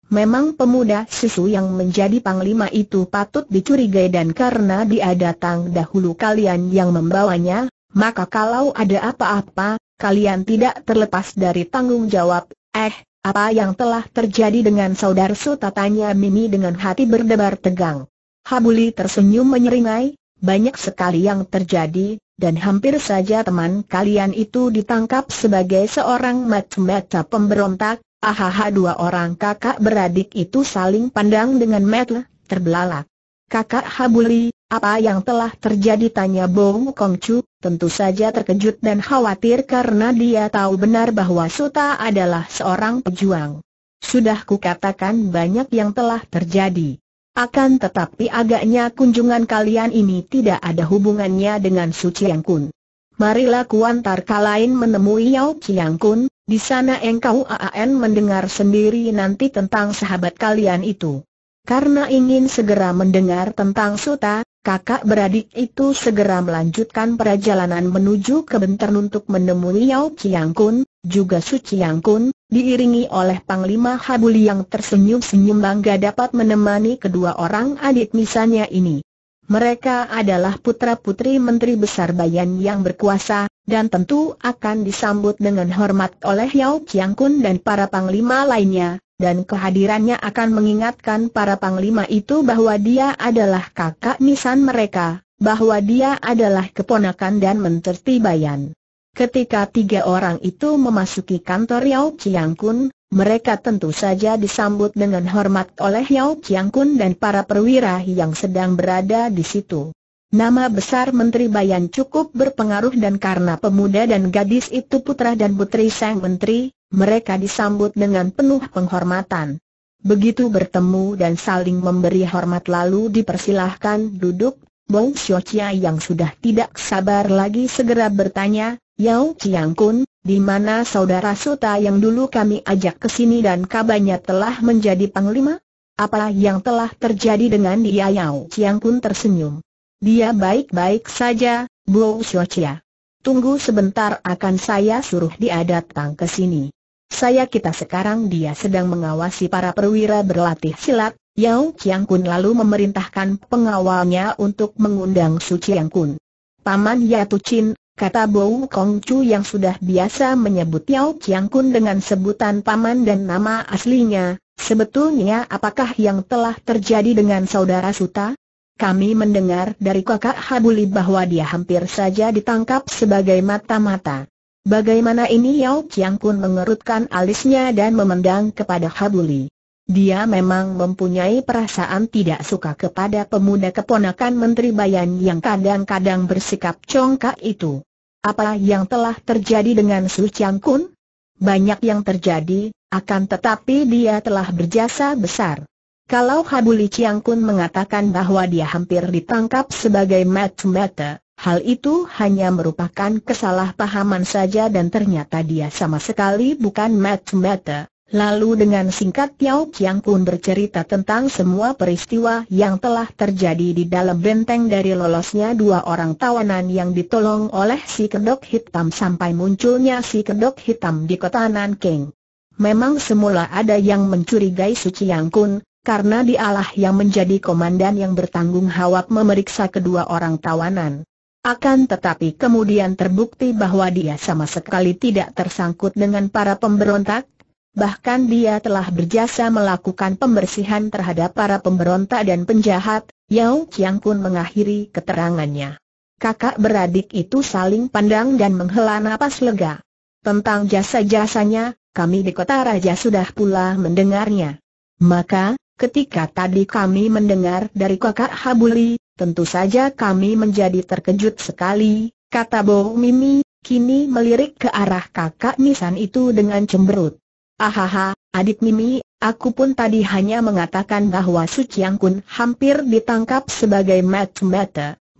Memang pemuda susu yang menjadi panglima itu patut dicurigai dan karena dia datang dahulu kalian yang membawanya, maka kalau ada apa-apa, kalian tidak terlepas dari tanggung jawab. Eh, apa yang telah terjadi dengan saudar Su? Tatanya Mimi dengan hati berdebar tegang. Habuli tersenyum menyeringai, banyak sekali yang terjadi, dan hampir saja teman kalian itu ditangkap sebagai seorang mata-mata pemberontak, ahaha dua orang kakak beradik itu saling pandang dengan mata, terbelalak. Kakak Habuli, apa yang telah terjadi tanya Bong Kongchu. tentu saja terkejut dan khawatir karena dia tahu benar bahwa Suta adalah seorang pejuang. Sudah kukatakan banyak yang telah terjadi. Akan tetapi agaknya kunjungan kalian ini tidak ada hubungannya dengan Su Chiang Kun. Marilah kuantar kalian menemui Yao Chiang Kun, di sana engkau AAN mendengar sendiri nanti tentang sahabat kalian itu. Karena ingin segera mendengar tentang Suta, kakak beradik itu segera melanjutkan perjalanan menuju ke Bentern untuk menemui Yao Chiang Kun, juga Suci Yang Kun, diiringi oleh Panglima Habuli yang tersenyum-senyum bangga dapat menemani kedua orang adik misalnya ini. Mereka adalah putra-putri Menteri Besar Bayan yang berkuasa, dan tentu akan disambut dengan hormat oleh Yao Chiang Kun dan para panglima lainnya, dan kehadirannya akan mengingatkan para panglima itu bahwa dia adalah kakak nisan mereka, bahwa dia adalah keponakan dan menteri Bayan. Ketika tiga orang itu memasuki kantor Yao Chiang Kun, mereka tentu saja disambut dengan hormat oleh Yao Chiang Kun dan para perwira yang sedang berada di situ. Nama besar Menteri Bayan cukup berpengaruh dan karena pemuda dan gadis itu putra dan putri sang menteri, mereka disambut dengan penuh penghormatan. Begitu bertemu dan saling memberi hormat lalu dipersilahkan duduk, Bong Xiochia yang sudah tidak sabar lagi segera bertanya, Yau Chiang Kun, di mana saudara Suta yang dulu kami ajak ke sini dan kabarnya telah menjadi panglima? Apa yang telah terjadi dengan dia Yau Chiang Kun tersenyum. Dia baik-baik saja, Bu Xiaochia. Tunggu sebentar akan saya suruh dia datang ke sini. Saya kita sekarang dia sedang mengawasi para perwira berlatih silat, Yau Chiang Kun lalu memerintahkan pengawalnya untuk mengundang Su Chiang Kun. Paman Yatu Chin, kata Bou Kong Chu yang sudah biasa menyebut Yao Chiang Kun dengan sebutan paman dan nama aslinya, sebetulnya apakah yang telah terjadi dengan saudara Suta? Kami mendengar dari kakak Habuli bahwa dia hampir saja ditangkap sebagai mata-mata. Bagaimana ini Yao Chiang Kun mengerutkan alisnya dan memendang kepada Habuli. Dia memang mempunyai perasaan tidak suka kepada pemuda keponakan Menteri Bayan yang kadang-kadang bersikap congkak itu. Apa yang telah terjadi dengan Su Chiang Kun? Banyak yang terjadi, akan tetapi dia telah berjasa besar. Kalau Habuli Chiang Kun mengatakan bahwa dia hampir ditangkap sebagai mata hal itu hanya merupakan kesalahpahaman saja dan ternyata dia sama sekali bukan mata Lalu dengan singkat Tiao Kiang Kun bercerita tentang semua peristiwa yang telah terjadi di dalam benteng dari lolosnya dua orang tawanan yang ditolong oleh si kedok hitam sampai munculnya si kedok hitam di kota Nanking. Memang semula ada yang mencurigai Su Qiang Kun, karena dialah yang menjadi komandan yang bertanggung jawab memeriksa kedua orang tawanan. Akan tetapi kemudian terbukti bahwa dia sama sekali tidak tersangkut dengan para pemberontak, bahkan dia telah berjasa melakukan pembersihan terhadap para pemberontak dan penjahat, Yao Chiang Kun mengakhiri keterangannya. Kakak beradik itu saling pandang dan menghela napas lega. Tentang jasa-jasanya, kami di kota raja sudah pula mendengarnya. Maka, ketika tadi kami mendengar dari kakak Habuli, tentu saja kami menjadi terkejut sekali, kata Bo Mimi, kini melirik ke arah kakak Nisan itu dengan cemberut. Ahaha, adik Mimi, aku pun tadi hanya mengatakan bahwa Su Chiang Kun hampir ditangkap sebagai matu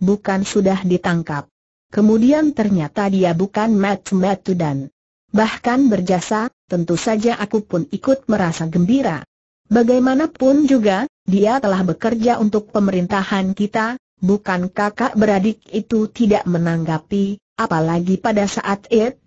bukan sudah ditangkap. Kemudian ternyata dia bukan matu dan bahkan berjasa, tentu saja aku pun ikut merasa gembira. Bagaimanapun juga, dia telah bekerja untuk pemerintahan kita, bukan kakak beradik itu tidak menanggapi, apalagi pada saat itu,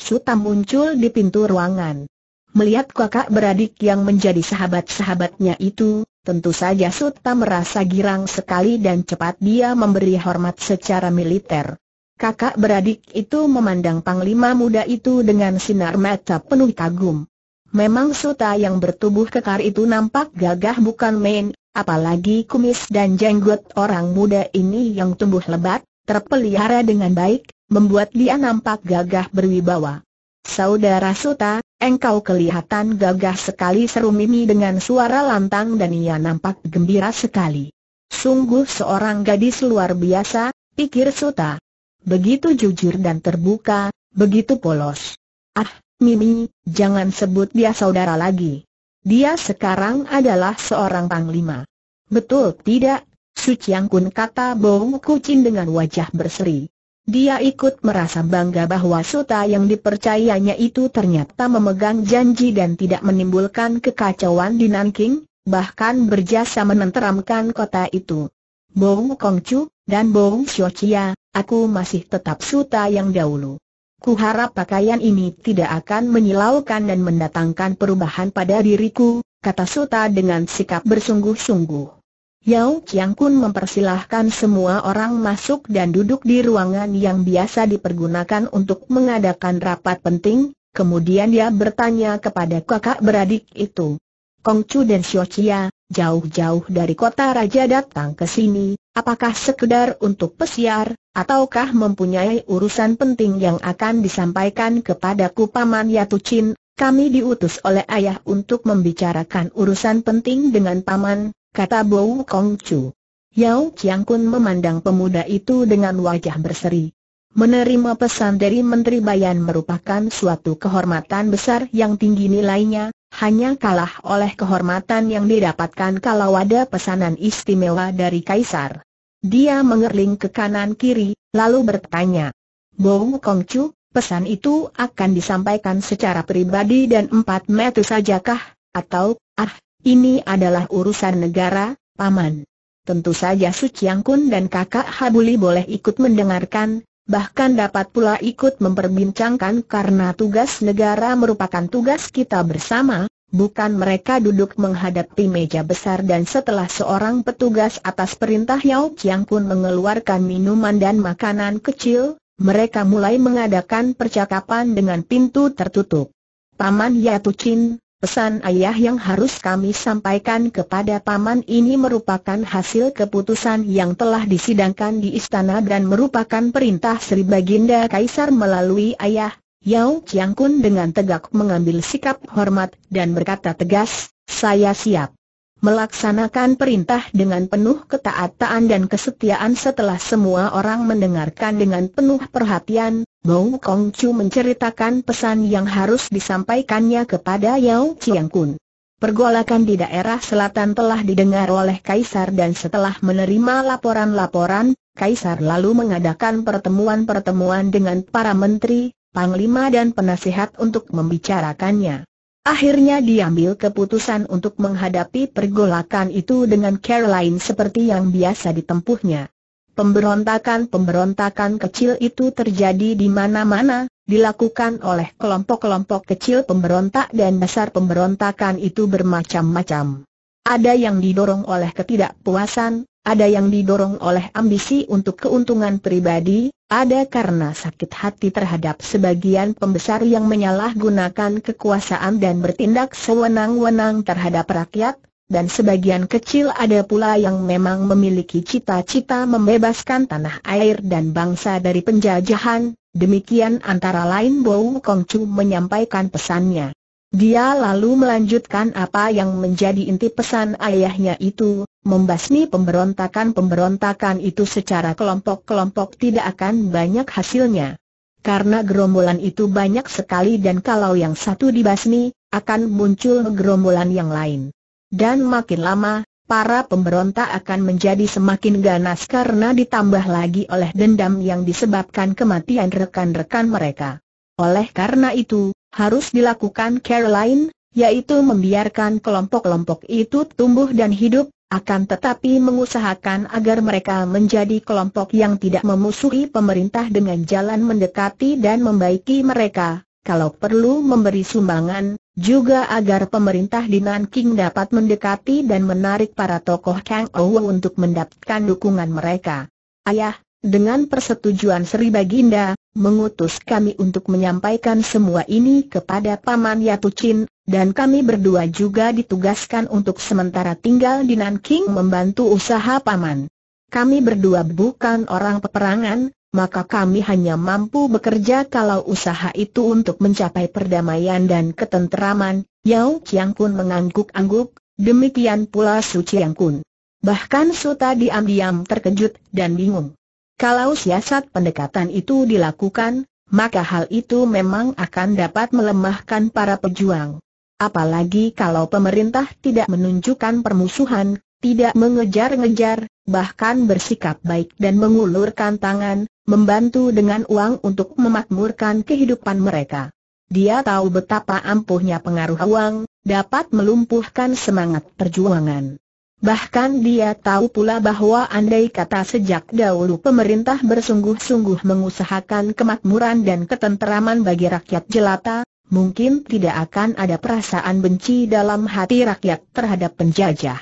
Suta muncul di pintu ruangan. Melihat kakak beradik yang menjadi sahabat-sahabatnya itu, tentu saja Suta merasa girang sekali dan cepat dia memberi hormat secara militer. Kakak beradik itu memandang panglima muda itu dengan sinar mata penuh kagum. Memang Suta yang bertubuh kekar itu nampak gagah bukan main, apalagi kumis dan jenggot orang muda ini yang tumbuh lebat, terpelihara dengan baik, membuat dia nampak gagah berwibawa. Saudara Suta, Engkau kelihatan gagah sekali seru Mimi dengan suara lantang dan ia nampak gembira sekali. Sungguh seorang gadis luar biasa, pikir Suta. Begitu jujur dan terbuka, begitu polos. Ah, Mimi, jangan sebut dia saudara lagi. Dia sekarang adalah seorang panglima. Betul tidak? Su Kun kata Bong Kucin dengan wajah berseri. Dia ikut merasa bangga bahwa Suta yang dipercayanya itu ternyata memegang janji dan tidak menimbulkan kekacauan di Nanking, bahkan berjasa menenteramkan kota itu. Bong Kongcu, dan Bong Xiochia, aku masih tetap Suta yang dahulu. Kuharap pakaian ini tidak akan menyilaukan dan mendatangkan perubahan pada diriku, kata Suta dengan sikap bersungguh-sungguh. Yao Chiang Kun mempersilahkan semua orang masuk dan duduk di ruangan yang biasa dipergunakan untuk mengadakan rapat penting, kemudian dia bertanya kepada kakak beradik itu. Kong Chu dan Xiao Xiochia, jauh-jauh dari kota raja datang ke sini, apakah sekedar untuk pesiar, ataukah mempunyai urusan penting yang akan disampaikan kepadaku Paman Yatu Chin, kami diutus oleh ayah untuk membicarakan urusan penting dengan Paman, kata Bow Kong Chu. Yao Chiang Kun memandang pemuda itu dengan wajah berseri. Menerima pesan dari Menteri Bayan merupakan suatu kehormatan besar yang tinggi nilainya, hanya kalah oleh kehormatan yang didapatkan kalau ada pesanan istimewa dari Kaisar. Dia mengerling ke kanan kiri, lalu bertanya, Bow Chu, pesan itu akan disampaikan secara pribadi dan empat metu sajakah, atau, ah, ini adalah urusan negara, Paman. Tentu saja Su Chiang Kun dan kakak Habuli boleh ikut mendengarkan, bahkan dapat pula ikut memperbincangkan karena tugas negara merupakan tugas kita bersama, bukan mereka duduk menghadapi meja besar dan setelah seorang petugas atas perintah Yao Chiang Kun mengeluarkan minuman dan makanan kecil, mereka mulai mengadakan percakapan dengan pintu tertutup. Paman Yatu Chin, Pesan ayah yang harus kami sampaikan kepada paman ini merupakan hasil keputusan yang telah disidangkan di istana dan merupakan perintah Sri Baginda Kaisar melalui ayah. Yao Chiang Kun dengan tegak mengambil sikap hormat dan berkata tegas, saya siap melaksanakan perintah dengan penuh ketaatan dan kesetiaan setelah semua orang mendengarkan dengan penuh perhatian, Bong Kong Chu menceritakan pesan yang harus disampaikannya kepada Yao Chiang Kun. Pergolakan di daerah selatan telah didengar oleh Kaisar dan setelah menerima laporan-laporan, Kaisar lalu mengadakan pertemuan-pertemuan dengan para menteri, panglima dan penasihat untuk membicarakannya. Akhirnya diambil keputusan untuk menghadapi pergolakan itu dengan Caroline seperti yang biasa ditempuhnya. Pemberontakan-pemberontakan kecil itu terjadi di mana-mana, dilakukan oleh kelompok-kelompok kecil pemberontak dan dasar pemberontakan itu bermacam-macam. Ada yang didorong oleh ketidakpuasan, ada yang didorong oleh ambisi untuk keuntungan pribadi, ada karena sakit hati terhadap sebagian pembesar yang menyalahgunakan kekuasaan dan bertindak sewenang-wenang terhadap rakyat, dan sebagian kecil ada pula yang memang memiliki cita-cita membebaskan tanah air dan bangsa dari penjajahan, demikian antara lain Bowu Kongcu menyampaikan pesannya. Dia lalu melanjutkan apa yang menjadi inti pesan ayahnya itu, membasmi pemberontakan-pemberontakan itu secara kelompok-kelompok tidak akan banyak hasilnya. Karena gerombolan itu banyak sekali dan kalau yang satu dibasmi, akan muncul gerombolan yang lain. Dan makin lama, para pemberontak akan menjadi semakin ganas karena ditambah lagi oleh dendam yang disebabkan kematian rekan-rekan mereka. Oleh karena itu, harus dilakukan Caroline, yaitu membiarkan kelompok-kelompok itu tumbuh dan hidup, akan tetapi mengusahakan agar mereka menjadi kelompok yang tidak memusuhi pemerintah dengan jalan mendekati dan membaiki mereka, kalau perlu memberi sumbangan, juga agar pemerintah di Nanking dapat mendekati dan menarik para tokoh Kang Ou untuk mendapatkan dukungan mereka. Ayah, dengan persetujuan Sri Baginda, mengutus kami untuk menyampaikan semua ini kepada Paman Yatucin, dan kami berdua juga ditugaskan untuk sementara tinggal di Nanking membantu usaha Paman. Kami berdua bukan orang peperangan, maka kami hanya mampu bekerja kalau usaha itu untuk mencapai perdamaian dan ketenteraman. Yao Chiang Kun mengangguk-angguk, demikian pula Su Chiang Kun. Bahkan Suta diam-diam terkejut dan bingung. Kalau siasat pendekatan itu dilakukan, maka hal itu memang akan dapat melemahkan para pejuang. Apalagi kalau pemerintah tidak menunjukkan permusuhan, tidak mengejar-ngejar, bahkan bersikap baik dan mengulurkan tangan, membantu dengan uang untuk memakmurkan kehidupan mereka. Dia tahu betapa ampuhnya pengaruh uang, dapat melumpuhkan semangat perjuangan. Bahkan dia tahu pula bahwa andai kata sejak dahulu pemerintah bersungguh-sungguh mengusahakan kemakmuran dan ketenteraman bagi rakyat jelata, mungkin tidak akan ada perasaan benci dalam hati rakyat terhadap penjajah.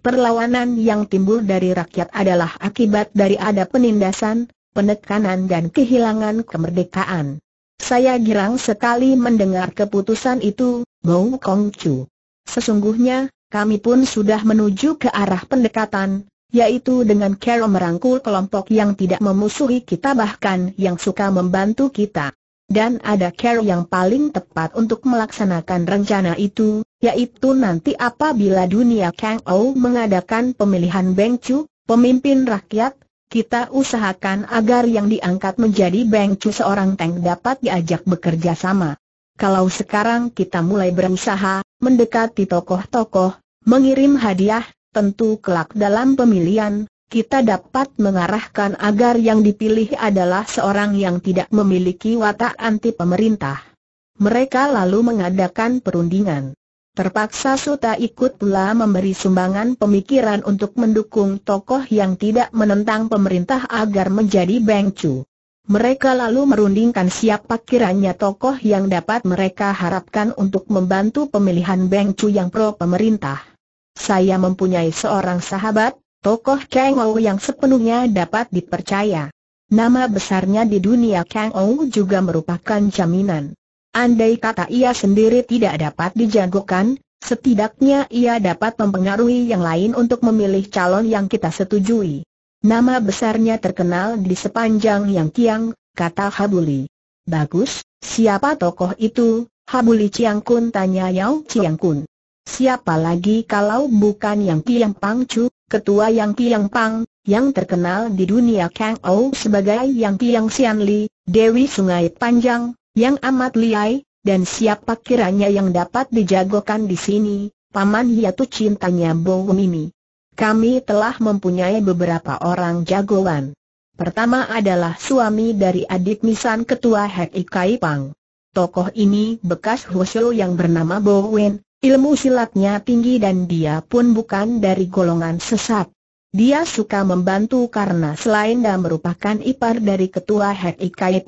Perlawanan yang timbul dari rakyat adalah akibat dari ada penindasan, penekanan dan kehilangan kemerdekaan. Saya girang sekali mendengar keputusan itu, Bong Kong Chu. Sesungguhnya, kami pun sudah menuju ke arah pendekatan, yaitu dengan cara merangkul kelompok yang tidak memusuhi kita bahkan yang suka membantu kita. Dan ada cara yang paling tepat untuk melaksanakan rencana itu, yaitu nanti apabila dunia Kang Ou mengadakan pemilihan Beng Chu, pemimpin rakyat, kita usahakan agar yang diangkat menjadi Beng Chu seorang Teng dapat diajak bekerja sama. Kalau sekarang kita mulai berusaha, mendekati tokoh-tokoh, mengirim hadiah, tentu kelak dalam pemilihan, kita dapat mengarahkan agar yang dipilih adalah seorang yang tidak memiliki watak anti pemerintah. Mereka lalu mengadakan perundingan. Terpaksa Suta ikut pula memberi sumbangan pemikiran untuk mendukung tokoh yang tidak menentang pemerintah agar menjadi bengcu. Mereka lalu merundingkan siapa kiranya tokoh yang dapat mereka harapkan untuk membantu pemilihan bengcu yang pro pemerintah. Saya mempunyai seorang sahabat, tokoh Kang Ou yang sepenuhnya dapat dipercaya. Nama besarnya di dunia Kang Ou juga merupakan jaminan. Andai kata ia sendiri tidak dapat dijagokan, setidaknya ia dapat mempengaruhi yang lain untuk memilih calon yang kita setujui. Nama besarnya terkenal di sepanjang Yang Kiang, kata Habuli. Bagus, siapa tokoh itu? Habuli Ciang Kun tanya Yao Ciang Kun. Siapa lagi kalau bukan Yang Piang Pang Chu, ketua Yang Piang Pang, yang terkenal di dunia Kang Ou sebagai Yang Piang Sian Li, Dewi Sungai Panjang, yang amat liai, dan siapa kiranya yang dapat dijagokan di sini, Paman Hiatu cintanya Bo Mimi. Kami telah mempunyai beberapa orang jagoan. Pertama adalah suami dari adik misan ketua Hek Ikai Pang. Tokoh ini bekas Hushu yang bernama Bo Wen, Ilmu silatnya tinggi dan dia pun bukan dari golongan sesat. Dia suka membantu karena selain dia merupakan ipar dari ketua Hei Ikai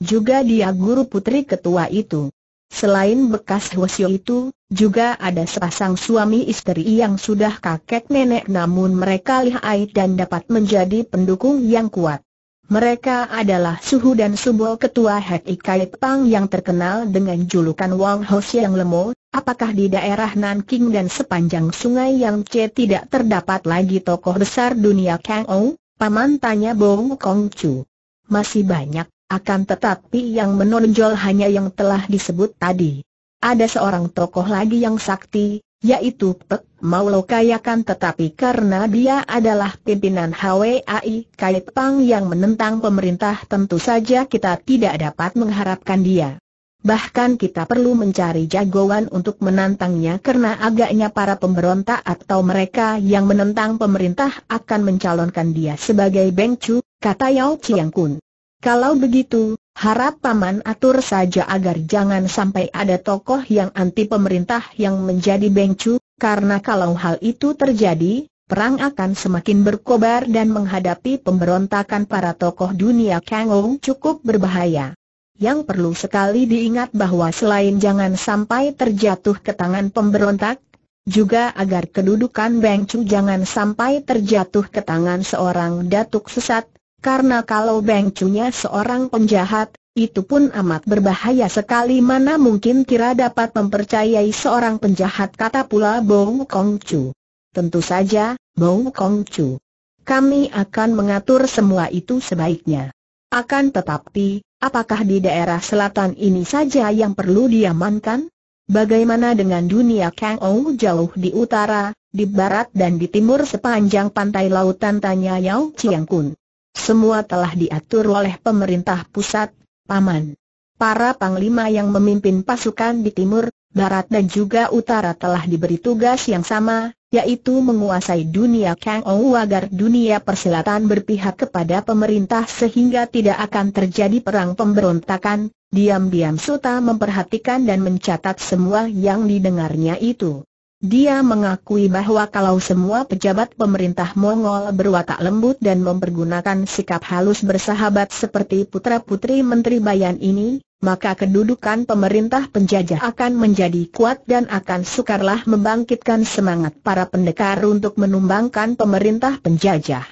juga dia guru putri ketua itu. Selain bekas Hwasyo itu, juga ada sepasang suami istri yang sudah kakek nenek namun mereka lihai dan dapat menjadi pendukung yang kuat. Mereka adalah Suhu dan Subo ketua Hei Ikai yang terkenal dengan julukan Wang Hos yang lemot. Apakah di daerah Nanking dan sepanjang sungai yang C tidak terdapat lagi tokoh besar dunia Kang Ou? Paman tanya Bong Kong Chu. Masih banyak, akan tetapi yang menonjol hanya yang telah disebut tadi. Ada seorang tokoh lagi yang sakti, yaitu Pek Maulo Kayakan tetapi karena dia adalah pimpinan HWAI Pang yang menentang pemerintah tentu saja kita tidak dapat mengharapkan dia. Bahkan kita perlu mencari jagoan untuk menantangnya karena agaknya para pemberontak atau mereka yang menentang pemerintah akan mencalonkan dia sebagai bengcu, kata Yao Chiang Kun. Kalau begitu, harap Paman atur saja agar jangan sampai ada tokoh yang anti pemerintah yang menjadi bengcu, karena kalau hal itu terjadi, perang akan semakin berkobar dan menghadapi pemberontakan para tokoh dunia Kangong cukup berbahaya. Yang perlu sekali diingat bahwa selain jangan sampai terjatuh ke tangan pemberontak, juga agar kedudukan Beng Chu jangan sampai terjatuh ke tangan seorang datuk sesat, karena kalau Beng chu seorang penjahat, itu pun amat berbahaya sekali mana mungkin kira dapat mempercayai seorang penjahat kata pula Bong Kong Chu. Tentu saja, Bong Kong Chu. Kami akan mengatur semua itu sebaiknya. Akan tetapi, Apakah di daerah selatan ini saja yang perlu diamankan? Bagaimana dengan dunia Kang Ou jauh di utara, di barat dan di timur sepanjang pantai lautan tanya Yao Chiang Kun. Semua telah diatur oleh pemerintah pusat, Paman. Para panglima yang memimpin pasukan di timur, barat dan juga utara telah diberi tugas yang sama, yaitu menguasai dunia Kang Ou agar dunia persilatan berpihak kepada pemerintah sehingga tidak akan terjadi perang pemberontakan, diam-diam Suta memperhatikan dan mencatat semua yang didengarnya itu. Dia mengakui bahwa kalau semua pejabat pemerintah Mongol berwatak lembut dan mempergunakan sikap halus bersahabat seperti putra-putri Menteri Bayan ini, maka kedudukan pemerintah penjajah akan menjadi kuat dan akan sukarlah membangkitkan semangat para pendekar untuk menumbangkan pemerintah penjajah.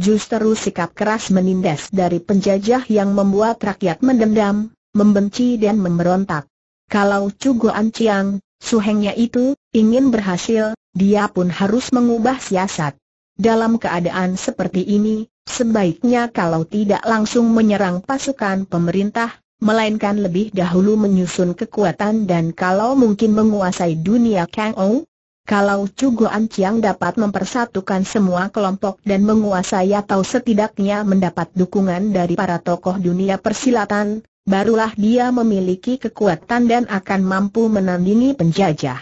Justru sikap keras menindas dari penjajah yang membuat rakyat mendendam, membenci dan memberontak. Kalau Cugo Anciang, suhengnya itu, ingin berhasil, dia pun harus mengubah siasat. Dalam keadaan seperti ini, sebaiknya kalau tidak langsung menyerang pasukan pemerintah, melainkan lebih dahulu menyusun kekuatan dan kalau mungkin menguasai dunia Kang Ou. Kalau Cugoan Chiang dapat mempersatukan semua kelompok dan menguasai atau setidaknya mendapat dukungan dari para tokoh dunia persilatan, barulah dia memiliki kekuatan dan akan mampu menandingi penjajah.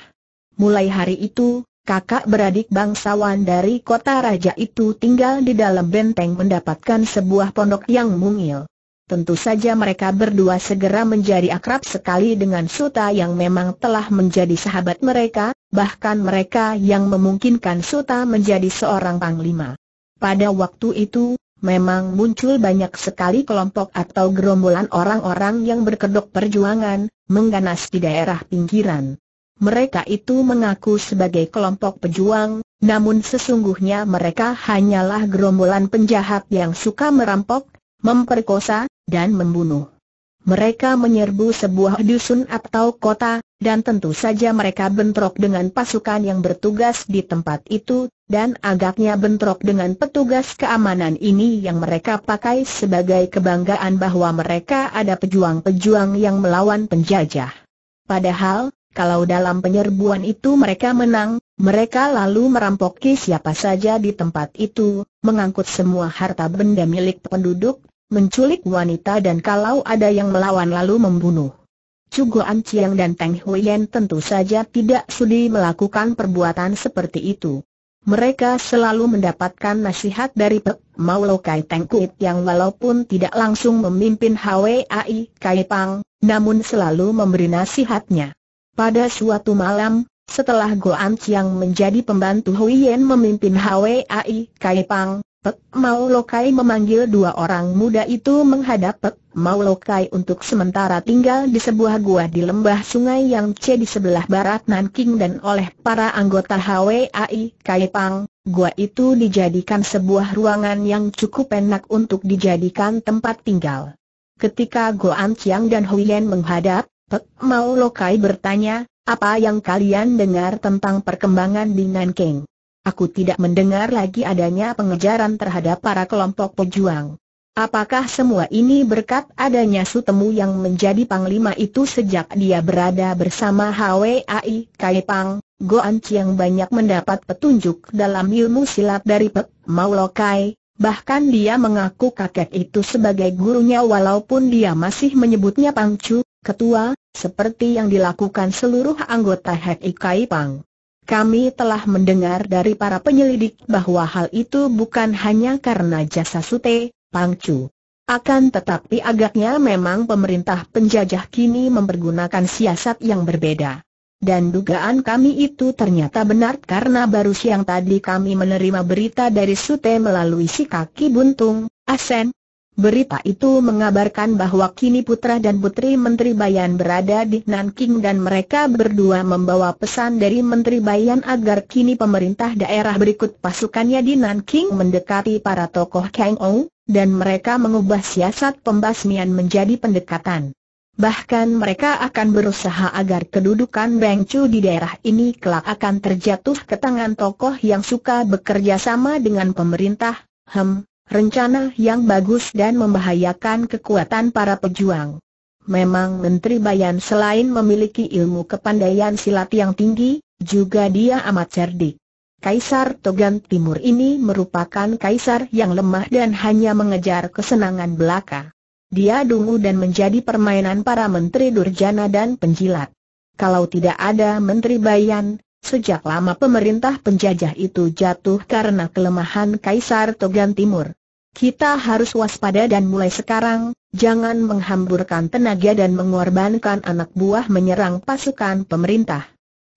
Mulai hari itu, kakak beradik bangsawan dari kota raja itu tinggal di dalam benteng mendapatkan sebuah pondok yang mungil. Tentu saja mereka berdua segera menjadi akrab sekali dengan Suta yang memang telah menjadi sahabat mereka, bahkan mereka yang memungkinkan Suta menjadi seorang panglima. Pada waktu itu, memang muncul banyak sekali kelompok atau gerombolan orang-orang yang berkedok perjuangan, mengganas di daerah pinggiran. Mereka itu mengaku sebagai kelompok pejuang, namun sesungguhnya mereka hanyalah gerombolan penjahat yang suka merampok, memperkosa, dan membunuh. Mereka menyerbu sebuah dusun atau kota, dan tentu saja mereka bentrok dengan pasukan yang bertugas di tempat itu, dan agaknya bentrok dengan petugas keamanan ini yang mereka pakai sebagai kebanggaan bahwa mereka ada pejuang-pejuang yang melawan penjajah. Padahal, kalau dalam penyerbuan itu mereka menang, mereka lalu merampoki siapa saja di tempat itu, mengangkut semua harta benda milik penduduk, menculik wanita dan kalau ada yang melawan lalu membunuh. An Ciang dan Teng Huyen tentu saja tidak sudi melakukan perbuatan seperti itu. Mereka selalu mendapatkan nasihat dari Pek Maulo Kai Teng Kuit yang walaupun tidak langsung memimpin HWAI Kai Pang, namun selalu memberi nasihatnya. Pada suatu malam, setelah An Ciang menjadi pembantu Huyen memimpin HWAI Kai Pang, Pek Mau Lokai memanggil dua orang muda itu menghadap Pek Mau Lokai untuk sementara tinggal di sebuah gua di lembah sungai yang C di sebelah barat Nanking dan oleh para anggota HWAI Kaipang, gua itu dijadikan sebuah ruangan yang cukup enak untuk dijadikan tempat tinggal. Ketika An Chiang dan Huyen menghadap, Pek Mau Lokai bertanya, apa yang kalian dengar tentang perkembangan di Nanking? Aku tidak mendengar lagi adanya pengejaran terhadap para kelompok pejuang. Apakah semua ini berkat adanya sutemu yang menjadi panglima itu sejak dia berada bersama HWAI Pang, Goan Chiang banyak mendapat petunjuk dalam ilmu silat dari Pek Maulokai, bahkan dia mengaku kakek itu sebagai gurunya walaupun dia masih menyebutnya Pangcu, ketua, seperti yang dilakukan seluruh anggota HEK Pang. Kami telah mendengar dari para penyelidik bahwa hal itu bukan hanya karena jasa Sute, Pangcu. Akan tetapi agaknya memang pemerintah penjajah kini mempergunakan siasat yang berbeda. Dan dugaan kami itu ternyata benar karena baru siang tadi kami menerima berita dari Sute melalui si kaki buntung, Asen, Berita itu mengabarkan bahwa kini putra dan putri Menteri Bayan berada di Nanking dan mereka berdua membawa pesan dari Menteri Bayan agar kini pemerintah daerah berikut pasukannya di Nanking mendekati para tokoh Kang Ou, dan mereka mengubah siasat pembasmian menjadi pendekatan. Bahkan mereka akan berusaha agar kedudukan Beng Chu di daerah ini kelak akan terjatuh ke tangan tokoh yang suka bekerja sama dengan pemerintah, hem, Rencana yang bagus dan membahayakan kekuatan para pejuang. Memang Menteri Bayan selain memiliki ilmu kepandaian silat yang tinggi, juga dia amat cerdik. Kaisar Togan Timur ini merupakan kaisar yang lemah dan hanya mengejar kesenangan belaka. Dia dungu dan menjadi permainan para menteri durjana dan penjilat. Kalau tidak ada menteri bayan, Sejak lama pemerintah penjajah itu jatuh karena kelemahan Kaisar Togan Timur. Kita harus waspada dan mulai sekarang, jangan menghamburkan tenaga dan mengorbankan anak buah menyerang pasukan pemerintah.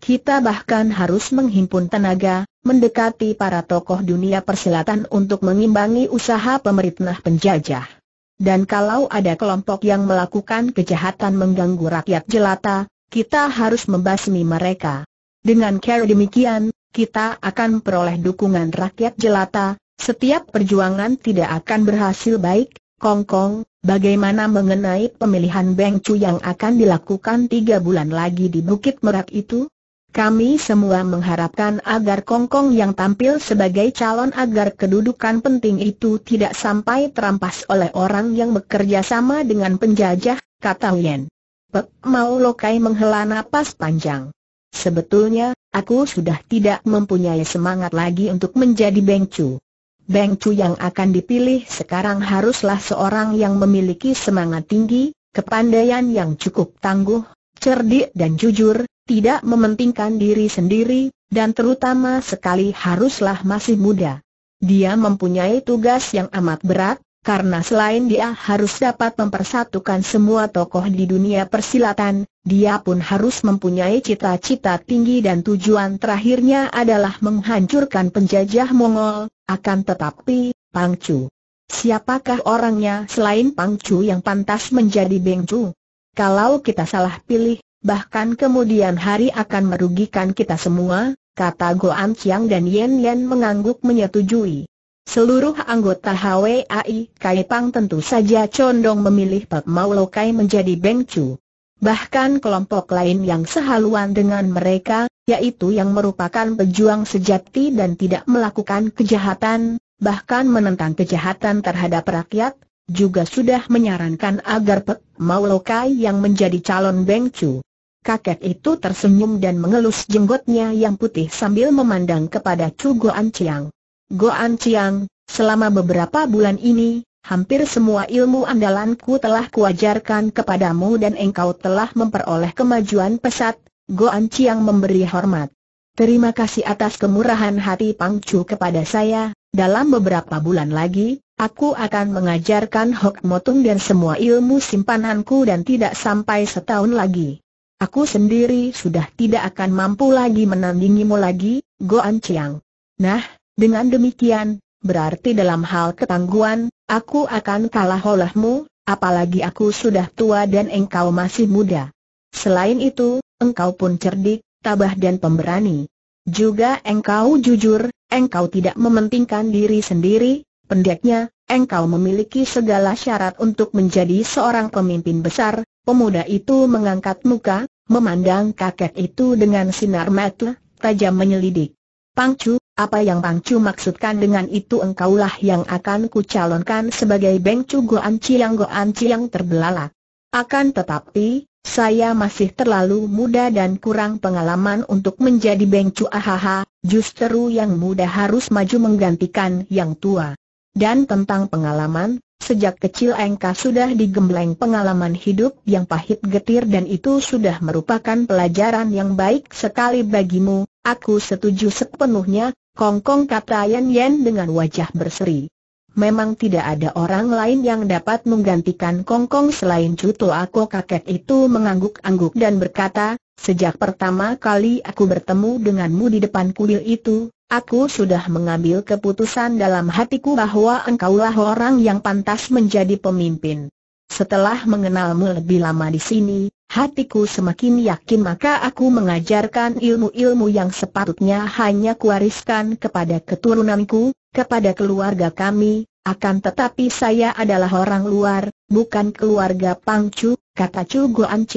Kita bahkan harus menghimpun tenaga, mendekati para tokoh dunia persilatan untuk mengimbangi usaha pemerintah penjajah. Dan kalau ada kelompok yang melakukan kejahatan mengganggu rakyat jelata, kita harus membasmi mereka. Dengan cara demikian, kita akan peroleh dukungan rakyat jelata, setiap perjuangan tidak akan berhasil baik, Kongkong, bagaimana mengenai pemilihan Beng Chu yang akan dilakukan tiga bulan lagi di Bukit Merak itu? Kami semua mengharapkan agar Kongkong yang tampil sebagai calon agar kedudukan penting itu tidak sampai terampas oleh orang yang bekerja sama dengan penjajah, kata Wien. Pek Mau Lokai menghela napas panjang. Sebetulnya, aku sudah tidak mempunyai semangat lagi untuk menjadi bengcu. Bengcu yang akan dipilih sekarang haruslah seorang yang memiliki semangat tinggi, kepandaian yang cukup tangguh, cerdik dan jujur, tidak mementingkan diri sendiri, dan terutama sekali haruslah masih muda. Dia mempunyai tugas yang amat berat, karena selain dia harus dapat mempersatukan semua tokoh di dunia persilatan, dia pun harus mempunyai cita-cita tinggi dan tujuan terakhirnya adalah menghancurkan penjajah Mongol, akan tetapi, Pangcu. Siapakah orangnya selain Pangcu yang pantas menjadi Bengcu? Kalau kita salah pilih, bahkan kemudian hari akan merugikan kita semua, kata Goan Chiang dan Yen Yen mengangguk menyetujui. Seluruh anggota HWAI Kaipang tentu saja condong memilih Pak Maulokai menjadi Beng Chu. Bahkan kelompok lain yang sehaluan dengan mereka, yaitu yang merupakan pejuang sejati dan tidak melakukan kejahatan, bahkan menentang kejahatan terhadap rakyat, juga sudah menyarankan agar Pak Maulokai yang menjadi calon Beng Chu. Kakek itu tersenyum dan mengelus jenggotnya yang putih sambil memandang kepada Chu Goan Chiang. An Chiang, selama beberapa bulan ini, hampir semua ilmu andalanku telah kuajarkan kepadamu dan engkau telah memperoleh kemajuan pesat, An Chiang memberi hormat. Terima kasih atas kemurahan hati Pang Chu kepada saya, dalam beberapa bulan lagi, aku akan mengajarkan Hok Motung dan semua ilmu simpananku dan tidak sampai setahun lagi. Aku sendiri sudah tidak akan mampu lagi menandingimu lagi, An Chiang. Nah, dengan demikian, berarti dalam hal ketangguhan, aku akan kalah olehmu, apalagi aku sudah tua dan engkau masih muda. Selain itu, engkau pun cerdik, tabah dan pemberani. Juga engkau jujur, engkau tidak mementingkan diri sendiri, pendeknya, engkau memiliki segala syarat untuk menjadi seorang pemimpin besar, pemuda itu mengangkat muka, memandang kakek itu dengan sinar mata, tajam menyelidik. Pangcu, apa yang Chu maksudkan dengan itu engkaulah yang akan kucalonkan sebagai Bengcu Goan Ciang Goan Chiang terbelalak. Akan tetapi, saya masih terlalu muda dan kurang pengalaman untuk menjadi Bengcu ahaha, justru yang muda harus maju menggantikan yang tua. Dan tentang pengalaman, sejak kecil Enka sudah digembleng pengalaman hidup yang pahit getir dan itu sudah merupakan pelajaran yang baik sekali bagimu, aku setuju sepenuhnya, kongkong kata Yan Yan dengan wajah berseri. Memang tidak ada orang lain yang dapat menggantikan kongkong selain cutu Aku kakek itu mengangguk-angguk dan berkata, sejak pertama kali aku bertemu denganmu di depan kuil itu, Aku sudah mengambil keputusan dalam hatiku bahwa engkaulah orang yang pantas menjadi pemimpin. Setelah mengenalmu lebih lama di sini, hatiku semakin yakin maka aku mengajarkan ilmu-ilmu yang sepatutnya hanya kuwariskan kepada keturunanku, kepada keluarga kami, akan tetapi saya adalah orang luar, bukan keluarga Pangcu, kata Chu Guan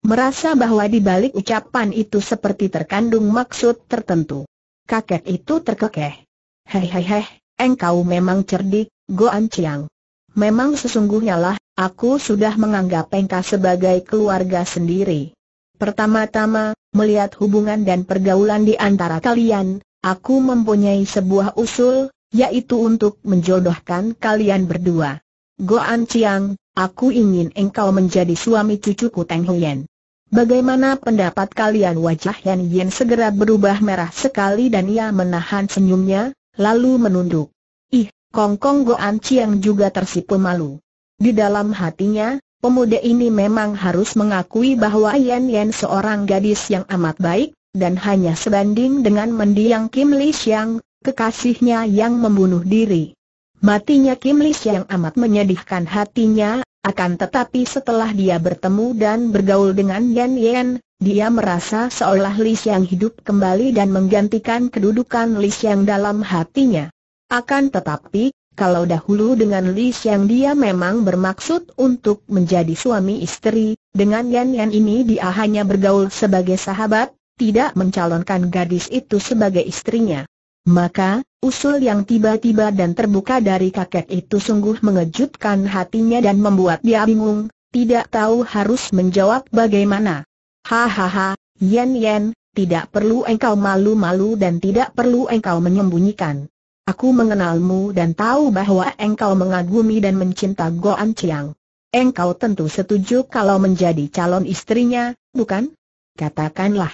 merasa bahwa di balik ucapan itu seperti terkandung maksud tertentu kakek itu terkekeh. Hei hei hei, engkau memang cerdik, Goan Chiang. Memang sesungguhnya lah, aku sudah menganggap engkau sebagai keluarga sendiri. Pertama-tama, melihat hubungan dan pergaulan di antara kalian, aku mempunyai sebuah usul, yaitu untuk menjodohkan kalian berdua. Goan Chiang, aku ingin engkau menjadi suami cucuku Teng Huyen. Bagaimana pendapat kalian wajah Yan Yin segera berubah merah sekali dan ia menahan senyumnya, lalu menunduk. Ih, Kong Kong Goan Chiang juga tersipu malu. Di dalam hatinya, pemuda ini memang harus mengakui bahwa Yan Yan seorang gadis yang amat baik, dan hanya sebanding dengan mendiang Kim Li Xiang, kekasihnya yang membunuh diri. Matinya Kim Li Xiang amat menyedihkan hatinya, akan tetapi setelah dia bertemu dan bergaul dengan Yan Yan, dia merasa seolah Li Xiang hidup kembali dan menggantikan kedudukan Li Xiang dalam hatinya. Akan tetapi, kalau dahulu dengan Li Xiang dia memang bermaksud untuk menjadi suami istri, dengan Yan Yan ini dia hanya bergaul sebagai sahabat, tidak mencalonkan gadis itu sebagai istrinya. Maka, usul yang tiba-tiba dan terbuka dari kakek itu sungguh mengejutkan hatinya dan membuat dia bingung, tidak tahu harus menjawab bagaimana. Hahaha, Yen Yen, tidak perlu engkau malu-malu dan tidak perlu engkau menyembunyikan. Aku mengenalmu dan tahu bahwa engkau mengagumi dan mencinta Goan Chiang. Engkau tentu setuju kalau menjadi calon istrinya, bukan? Katakanlah.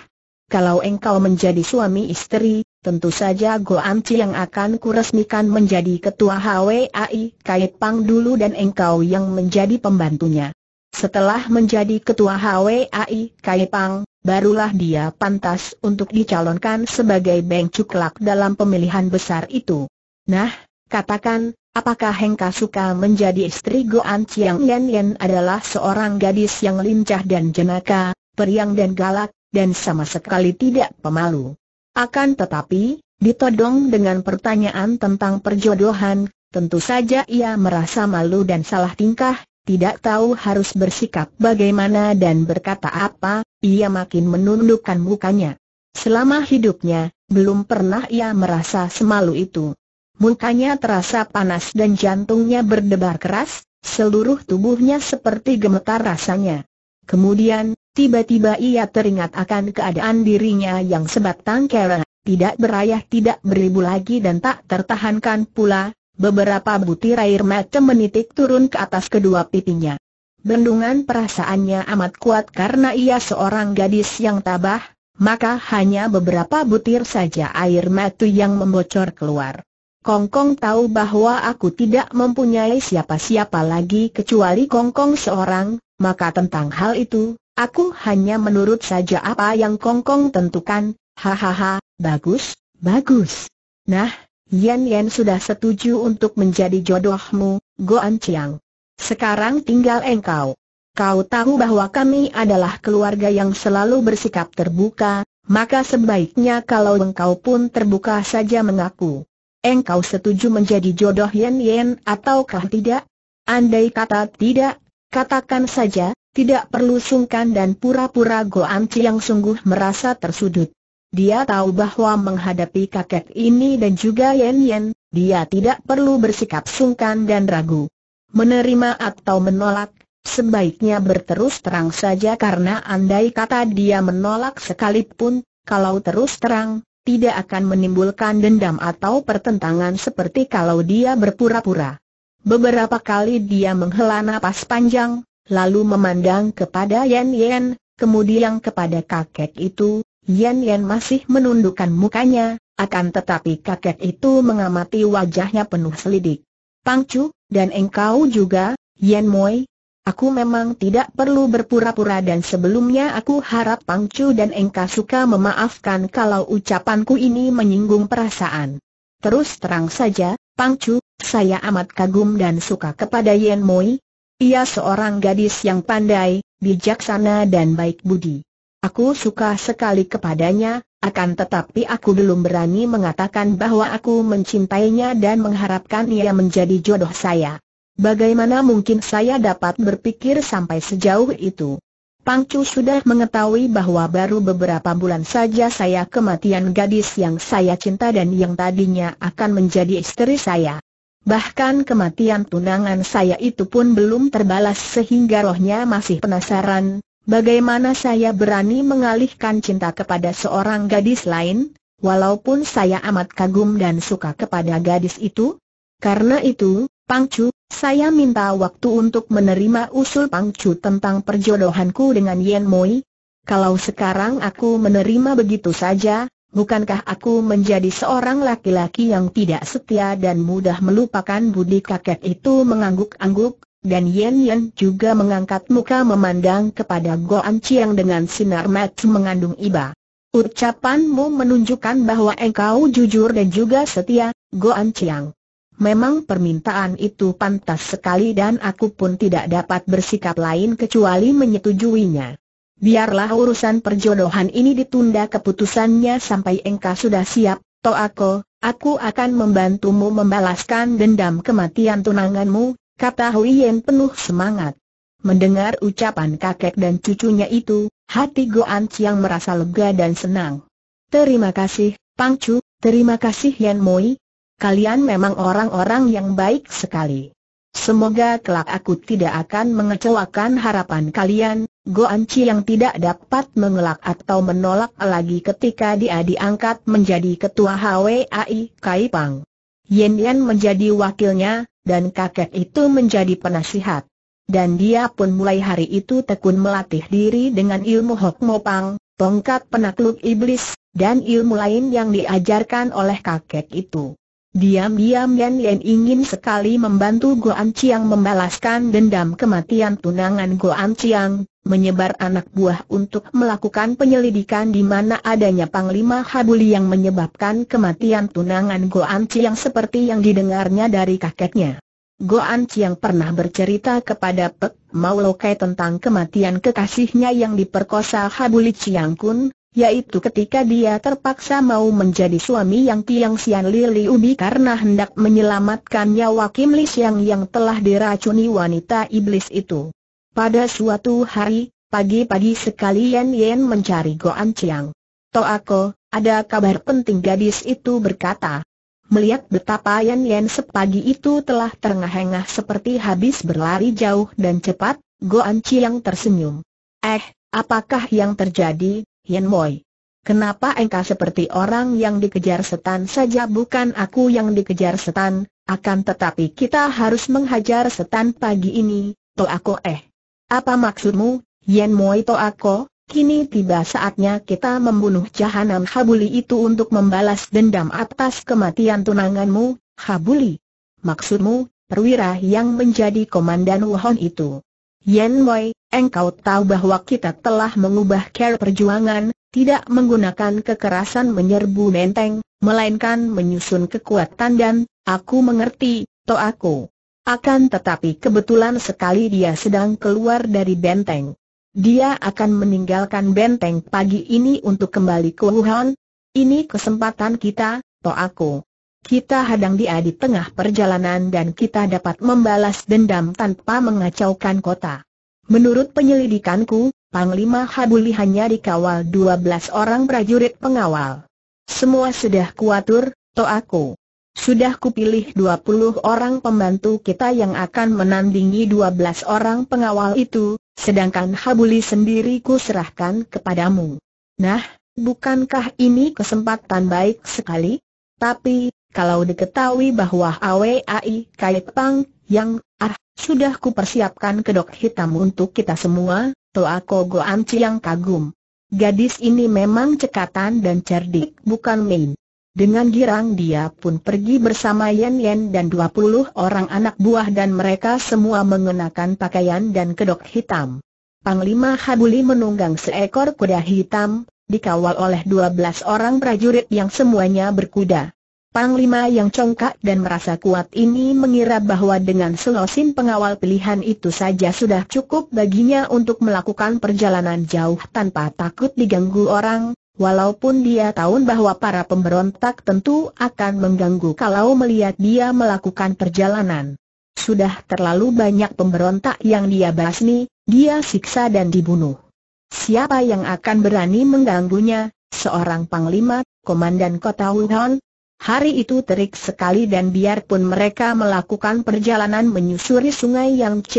Kalau engkau menjadi suami istri, Tentu saja Goan Chi yang akan kuresmikan menjadi ketua HWAI, Kait Pang dulu dan engkau yang menjadi pembantunya. Setelah menjadi ketua HWAI, Kait Pang, barulah dia pantas untuk dicalonkan sebagai Beng Cuklak dalam pemilihan besar itu. Nah, katakan, apakah Hengka suka menjadi istri Goan Chi yang Yen Yen adalah seorang gadis yang lincah dan jenaka, periang dan galak, dan sama sekali tidak pemalu. Akan tetapi, ditodong dengan pertanyaan tentang perjodohan, tentu saja ia merasa malu dan salah tingkah, tidak tahu harus bersikap bagaimana dan berkata apa, ia makin menundukkan mukanya. Selama hidupnya, belum pernah ia merasa semalu itu. Mukanya terasa panas dan jantungnya berdebar keras, seluruh tubuhnya seperti gemetar rasanya. Kemudian, Tiba-tiba ia teringat akan keadaan dirinya yang sebatang kera, tidak berayah tidak beribu lagi dan tak tertahankan pula, beberapa butir air mata menitik turun ke atas kedua pipinya. Bendungan perasaannya amat kuat karena ia seorang gadis yang tabah, maka hanya beberapa butir saja air mata yang membocor keluar. Kongkong tahu bahwa aku tidak mempunyai siapa-siapa lagi kecuali Kongkong seorang, maka tentang hal itu, Aku hanya menurut saja apa yang Kongkong tentukan, hahaha, bagus, bagus. Nah, Yan Yan sudah setuju untuk menjadi jodohmu, Goan Chiang. Sekarang tinggal engkau. Kau tahu bahwa kami adalah keluarga yang selalu bersikap terbuka, maka sebaiknya kalau engkau pun terbuka saja mengaku. Engkau setuju menjadi jodoh Yan Yan, ataukah tidak? Andai kata tidak, katakan saja, tidak perlu sungkan dan pura-pura Goan yang sungguh merasa tersudut. Dia tahu bahwa menghadapi kakek ini dan juga Yen Yen, dia tidak perlu bersikap sungkan dan ragu. Menerima atau menolak, sebaiknya berterus terang saja karena andai kata dia menolak sekalipun, kalau terus terang, tidak akan menimbulkan dendam atau pertentangan seperti kalau dia berpura-pura. Beberapa kali dia menghela napas panjang, lalu memandang kepada Yan Yan, kemudian kepada kakek itu, Yan Yan masih menundukkan mukanya, akan tetapi kakek itu mengamati wajahnya penuh selidik. Pangcu, dan engkau juga, Yan Moi, aku memang tidak perlu berpura-pura dan sebelumnya aku harap Pangcu dan engkau suka memaafkan kalau ucapanku ini menyinggung perasaan. Terus terang saja, Pangcu, saya amat kagum dan suka kepada Yan Moi, ia seorang gadis yang pandai, bijaksana dan baik budi. Aku suka sekali kepadanya, akan tetapi aku belum berani mengatakan bahwa aku mencintainya dan mengharapkan ia menjadi jodoh saya. Bagaimana mungkin saya dapat berpikir sampai sejauh itu? Pangcu sudah mengetahui bahwa baru beberapa bulan saja saya kematian gadis yang saya cinta dan yang tadinya akan menjadi istri saya. Bahkan kematian tunangan saya itu pun belum terbalas sehingga rohnya masih penasaran, bagaimana saya berani mengalihkan cinta kepada seorang gadis lain, walaupun saya amat kagum dan suka kepada gadis itu. Karena itu, Pangcu, saya minta waktu untuk menerima usul Pangcu tentang perjodohanku dengan Yen Moi. Kalau sekarang aku menerima begitu saja, Bukankah aku menjadi seorang laki-laki yang tidak setia dan mudah melupakan budi kakek itu mengangguk-angguk, dan Yen Yen juga mengangkat muka memandang kepada An Chiang dengan sinar mata mengandung iba. Ucapanmu menunjukkan bahwa engkau jujur dan juga setia, An Chiang. Memang permintaan itu pantas sekali dan aku pun tidak dapat bersikap lain kecuali menyetujuinya biarlah urusan perjodohan ini ditunda keputusannya sampai engkau sudah siap, Toako, aku akan membantumu membalaskan dendam kematian tunanganmu, kata Hui Yen penuh semangat. Mendengar ucapan kakek dan cucunya itu, hati Goan Chiang merasa lega dan senang. Terima kasih, Pang Chu, terima kasih Yan Mui. Kalian memang orang-orang yang baik sekali. Semoga kelak aku tidak akan mengecewakan harapan kalian, Goanci yang tidak dapat mengelak atau menolak lagi ketika dia diangkat menjadi ketua HWAI Kaipang. Yen Yen menjadi wakilnya, dan kakek itu menjadi penasihat. Dan dia pun mulai hari itu tekun melatih diri dengan ilmu Hok Mopang, tongkat penakluk iblis, dan ilmu lain yang diajarkan oleh kakek itu. Diam-diam Yen Yan ingin sekali membantu Anci yang membalaskan dendam kematian tunangan Goan yang menyebar anak buah untuk melakukan penyelidikan di mana adanya Panglima Habuli yang menyebabkan kematian tunangan Go Goan yang seperti yang didengarnya dari kakeknya. Go Goan yang pernah bercerita kepada Pek Maulokai tentang kematian kekasihnya yang diperkosa Habuli Chiang Kun, yaitu ketika dia terpaksa mau menjadi suami yang Tiang Sian Lili Ubi karena hendak menyelamatkan nyawa Kim Li Siang yang telah diracuni wanita iblis itu. Pada suatu hari, pagi-pagi sekali Yen Yen mencari Goan Chiang. Toako, ada kabar penting gadis itu berkata. Melihat betapa Yen Yen sepagi itu telah terengah-engah seperti habis berlari jauh dan cepat, Goan Chiang tersenyum. Eh, apakah yang terjadi, Yen Moi? Kenapa engkau seperti orang yang dikejar setan saja bukan aku yang dikejar setan, akan tetapi kita harus menghajar setan pagi ini, toh aku eh. Apa maksudmu, Yen Moi Toako, kini tiba saatnya kita membunuh Jahanam Habuli itu untuk membalas dendam atas kematian tunanganmu, Habuli. Maksudmu, perwira yang menjadi komandan Wuhan itu. Yen Moi, engkau tahu bahwa kita telah mengubah cara perjuangan, tidak menggunakan kekerasan menyerbu menteng, melainkan menyusun kekuatan dan, aku mengerti, Toako. Akan tetapi kebetulan sekali dia sedang keluar dari benteng. Dia akan meninggalkan benteng pagi ini untuk kembali ke Wuhan. Ini kesempatan kita, toh aku. Kita hadang dia di tengah perjalanan dan kita dapat membalas dendam tanpa mengacaukan kota. Menurut penyelidikanku, Panglima Habuli hanya dikawal 12 orang prajurit pengawal. Semua sudah kuatur, toh aku. Sudah kupilih 20 orang pembantu kita yang akan menandingi 12 orang pengawal itu, sedangkan Habuli sendiri ku serahkan kepadamu. Nah, bukankah ini kesempatan baik sekali? Tapi, kalau diketahui bahwa AWAI Kaipang yang, ah, sudah kupersiapkan kedok hitam untuk kita semua, Toako Goanci yang kagum. Gadis ini memang cekatan dan cerdik bukan main. Dengan girang dia pun pergi bersama Yen Yen dan 20 orang anak buah dan mereka semua mengenakan pakaian dan kedok hitam. Panglima Habuli menunggang seekor kuda hitam, dikawal oleh 12 orang prajurit yang semuanya berkuda. Panglima yang congkak dan merasa kuat ini mengira bahwa dengan selosin pengawal pilihan itu saja sudah cukup baginya untuk melakukan perjalanan jauh tanpa takut diganggu orang, Walaupun dia tahu bahwa para pemberontak tentu akan mengganggu kalau melihat dia melakukan perjalanan. Sudah terlalu banyak pemberontak yang dia basmi, dia siksa dan dibunuh. Siapa yang akan berani mengganggunya? Seorang panglima, komandan kota Wuhan? Hari itu terik sekali dan biarpun mereka melakukan perjalanan menyusuri sungai Yang C,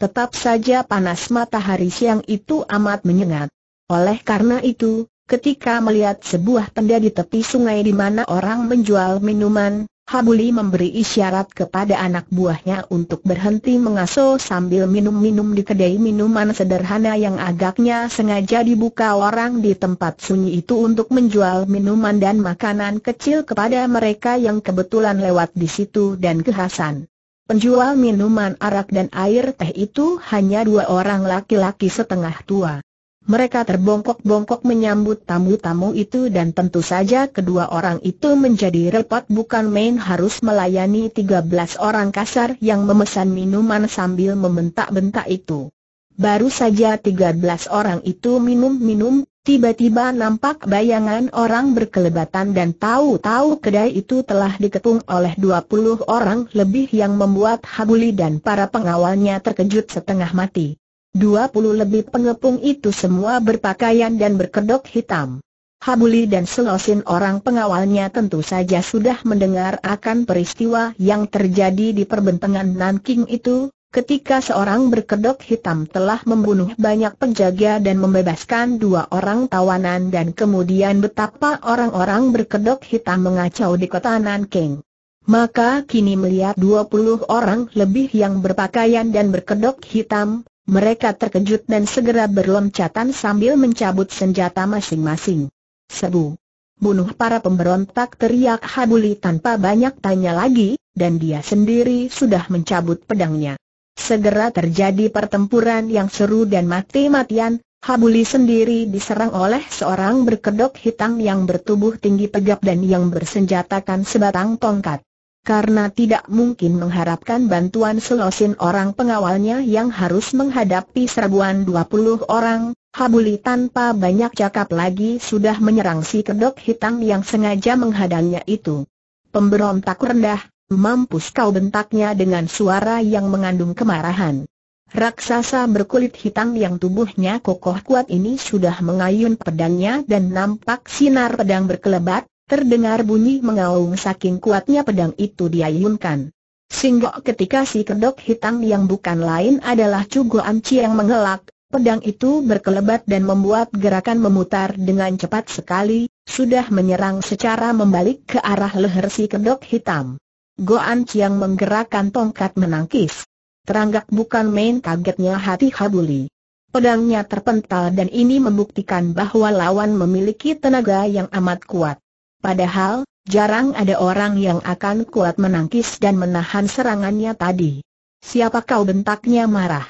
tetap saja panas matahari siang itu amat menyengat. Oleh karena itu, Ketika melihat sebuah tenda di tepi sungai di mana orang menjual minuman, Habuli memberi isyarat kepada anak buahnya untuk berhenti mengaso sambil minum-minum di kedai minuman sederhana yang agaknya sengaja dibuka orang di tempat sunyi itu untuk menjual minuman dan makanan kecil kepada mereka yang kebetulan lewat di situ dan kehasan. Penjual minuman arak dan air teh itu hanya dua orang laki-laki setengah tua. Mereka terbongkok-bongkok menyambut tamu-tamu itu dan tentu saja kedua orang itu menjadi repot bukan main harus melayani 13 orang kasar yang memesan minuman sambil membentak-bentak itu. Baru saja 13 orang itu minum-minum, tiba-tiba nampak bayangan orang berkelebatan dan tahu-tahu kedai itu telah dikepung oleh 20 orang lebih yang membuat Habuli dan para pengawalnya terkejut setengah mati. 20 lebih pengepung itu semua berpakaian dan berkedok hitam. Habuli dan Selosin orang pengawalnya tentu saja sudah mendengar akan peristiwa yang terjadi di perbentangan Nanking itu, ketika seorang berkedok hitam telah membunuh banyak penjaga dan membebaskan dua orang tawanan dan kemudian betapa orang-orang berkedok hitam mengacau di kota Nanking. Maka kini melihat dua puluh orang lebih yang berpakaian dan berkedok hitam, mereka terkejut dan segera berloncatan sambil mencabut senjata masing-masing. Sebu. Bunuh para pemberontak teriak Habuli tanpa banyak tanya lagi, dan dia sendiri sudah mencabut pedangnya. Segera terjadi pertempuran yang seru dan mati-matian, Habuli sendiri diserang oleh seorang berkedok hitam yang bertubuh tinggi tegap dan yang bersenjatakan sebatang tongkat karena tidak mungkin mengharapkan bantuan selosin orang pengawalnya yang harus menghadapi serbuan 20 orang, Habuli tanpa banyak cakap lagi sudah menyerang si kedok hitam yang sengaja menghadangnya itu. Pemberontak rendah, mampus kau bentaknya dengan suara yang mengandung kemarahan. Raksasa berkulit hitam yang tubuhnya kokoh kuat ini sudah mengayun pedangnya dan nampak sinar pedang berkelebat, Terdengar bunyi mengaung saking kuatnya pedang itu diayunkan. Singgok ketika si kedok hitam yang bukan lain adalah Cugo Amci yang mengelak, pedang itu berkelebat dan membuat gerakan memutar dengan cepat sekali, sudah menyerang secara membalik ke arah leher si kedok hitam. Go anci yang menggerakkan tongkat menangkis. Teranggak bukan main kagetnya hati Habuli. Pedangnya terpental dan ini membuktikan bahwa lawan memiliki tenaga yang amat kuat. Padahal, jarang ada orang yang akan kuat menangkis dan menahan serangannya tadi. Siapa kau bentaknya marah?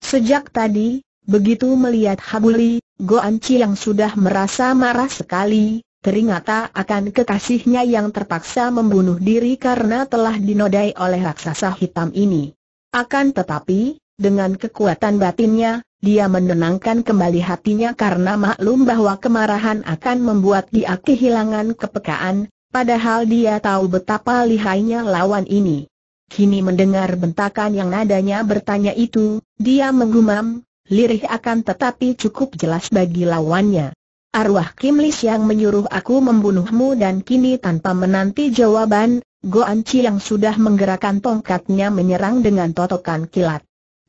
Sejak tadi, begitu melihat Habuli, Go Anci yang sudah merasa marah sekali, teringata akan kekasihnya yang terpaksa membunuh diri karena telah dinodai oleh raksasa hitam ini. Akan tetapi, dengan kekuatan batinnya, dia menenangkan kembali hatinya karena maklum bahwa kemarahan akan membuat dia kehilangan kepekaan, padahal dia tahu betapa lihainya lawan ini. Kini mendengar bentakan yang nadanya bertanya itu, dia menggumam, lirih akan tetapi cukup jelas bagi lawannya. Arwah Kim Lis yang menyuruh aku membunuhmu dan kini tanpa menanti jawaban, Goan Chi yang sudah menggerakkan tongkatnya menyerang dengan totokan kilat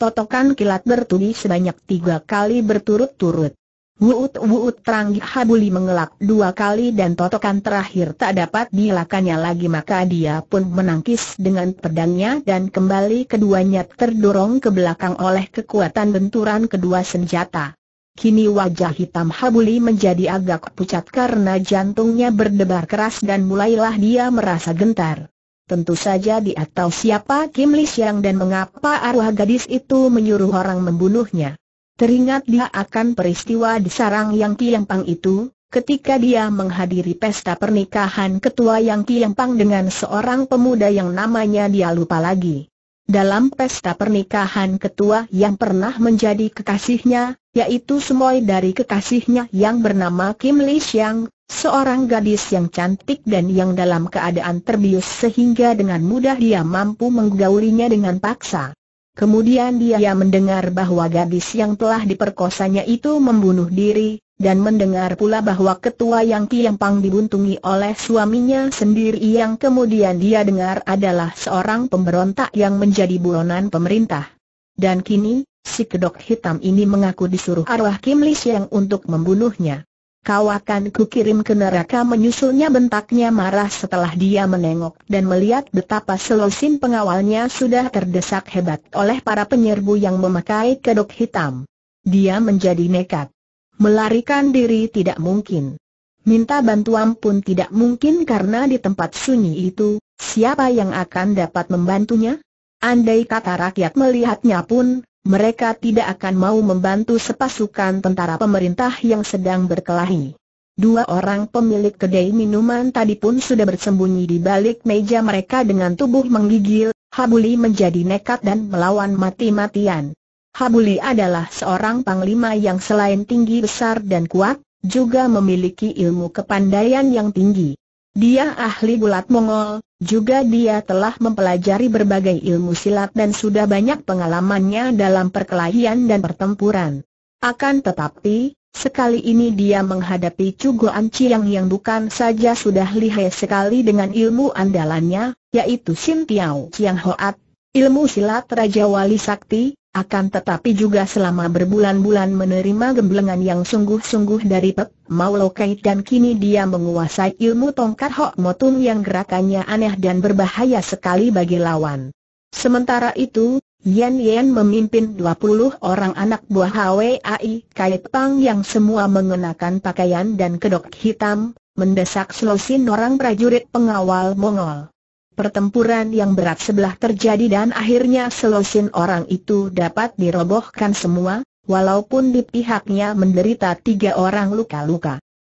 totokan kilat bertubi sebanyak tiga kali berturut-turut. Wuut-wuut terang Habuli mengelak dua kali dan totokan terakhir tak dapat dilakannya lagi maka dia pun menangkis dengan pedangnya dan kembali keduanya terdorong ke belakang oleh kekuatan benturan kedua senjata. Kini wajah hitam Habuli menjadi agak pucat karena jantungnya berdebar keras dan mulailah dia merasa gentar. Tentu saja di tahu siapa Kim Li Xiang dan mengapa arwah gadis itu menyuruh orang membunuhnya. Teringat dia akan peristiwa di sarang Yang Pang itu, ketika dia menghadiri pesta pernikahan ketua Yang Pang dengan seorang pemuda yang namanya dia lupa lagi. Dalam pesta pernikahan ketua yang pernah menjadi kekasihnya, yaitu semua dari kekasihnya yang bernama Kim Li Xiang, Seorang gadis yang cantik dan yang dalam keadaan terbius sehingga dengan mudah dia mampu menggaulinya dengan paksa. Kemudian dia mendengar bahwa gadis yang telah diperkosanya itu membunuh diri, dan mendengar pula bahwa ketua yang tiampang dibuntungi oleh suaminya sendiri yang kemudian dia dengar adalah seorang pemberontak yang menjadi buronan pemerintah. Dan kini, si kedok hitam ini mengaku disuruh arwah Kim Li yang untuk membunuhnya. Kau akan kukirim ke neraka menyusulnya bentaknya marah setelah dia menengok dan melihat betapa selosin pengawalnya sudah terdesak hebat oleh para penyerbu yang memakai kedok hitam. Dia menjadi nekat. Melarikan diri tidak mungkin. Minta bantuan pun tidak mungkin karena di tempat sunyi itu, siapa yang akan dapat membantunya? Andai kata rakyat melihatnya pun, mereka tidak akan mau membantu sepasukan tentara pemerintah yang sedang berkelahi. Dua orang pemilik kedai minuman tadi pun sudah bersembunyi di balik meja mereka dengan tubuh menggigil, Habuli menjadi nekat dan melawan mati-matian. Habuli adalah seorang panglima yang selain tinggi besar dan kuat, juga memiliki ilmu kepandaian yang tinggi. Dia ahli bulat Mongol, juga dia telah mempelajari berbagai ilmu silat dan sudah banyak pengalamannya dalam perkelahian dan pertempuran. Akan tetapi, sekali ini dia menghadapi Cugo Ciang yang bukan saja sudah lihai sekali dengan ilmu andalannya, yaitu Sin Tiao Chiang Hoat, ilmu silat Raja Wali Sakti, akan tetapi juga selama berbulan-bulan menerima gemblengan yang sungguh-sungguh dari Pek Maulo dan kini dia menguasai ilmu tongkat Hok Motung yang gerakannya aneh dan berbahaya sekali bagi lawan. Sementara itu, Yan Yan memimpin 20 orang anak buah HWAI Kait Pang yang semua mengenakan pakaian dan kedok hitam, mendesak selusin orang prajurit pengawal Mongol. Pertempuran yang berat sebelah terjadi dan akhirnya selusin orang itu dapat dirobohkan semua, walaupun di pihaknya menderita tiga orang luka-luka.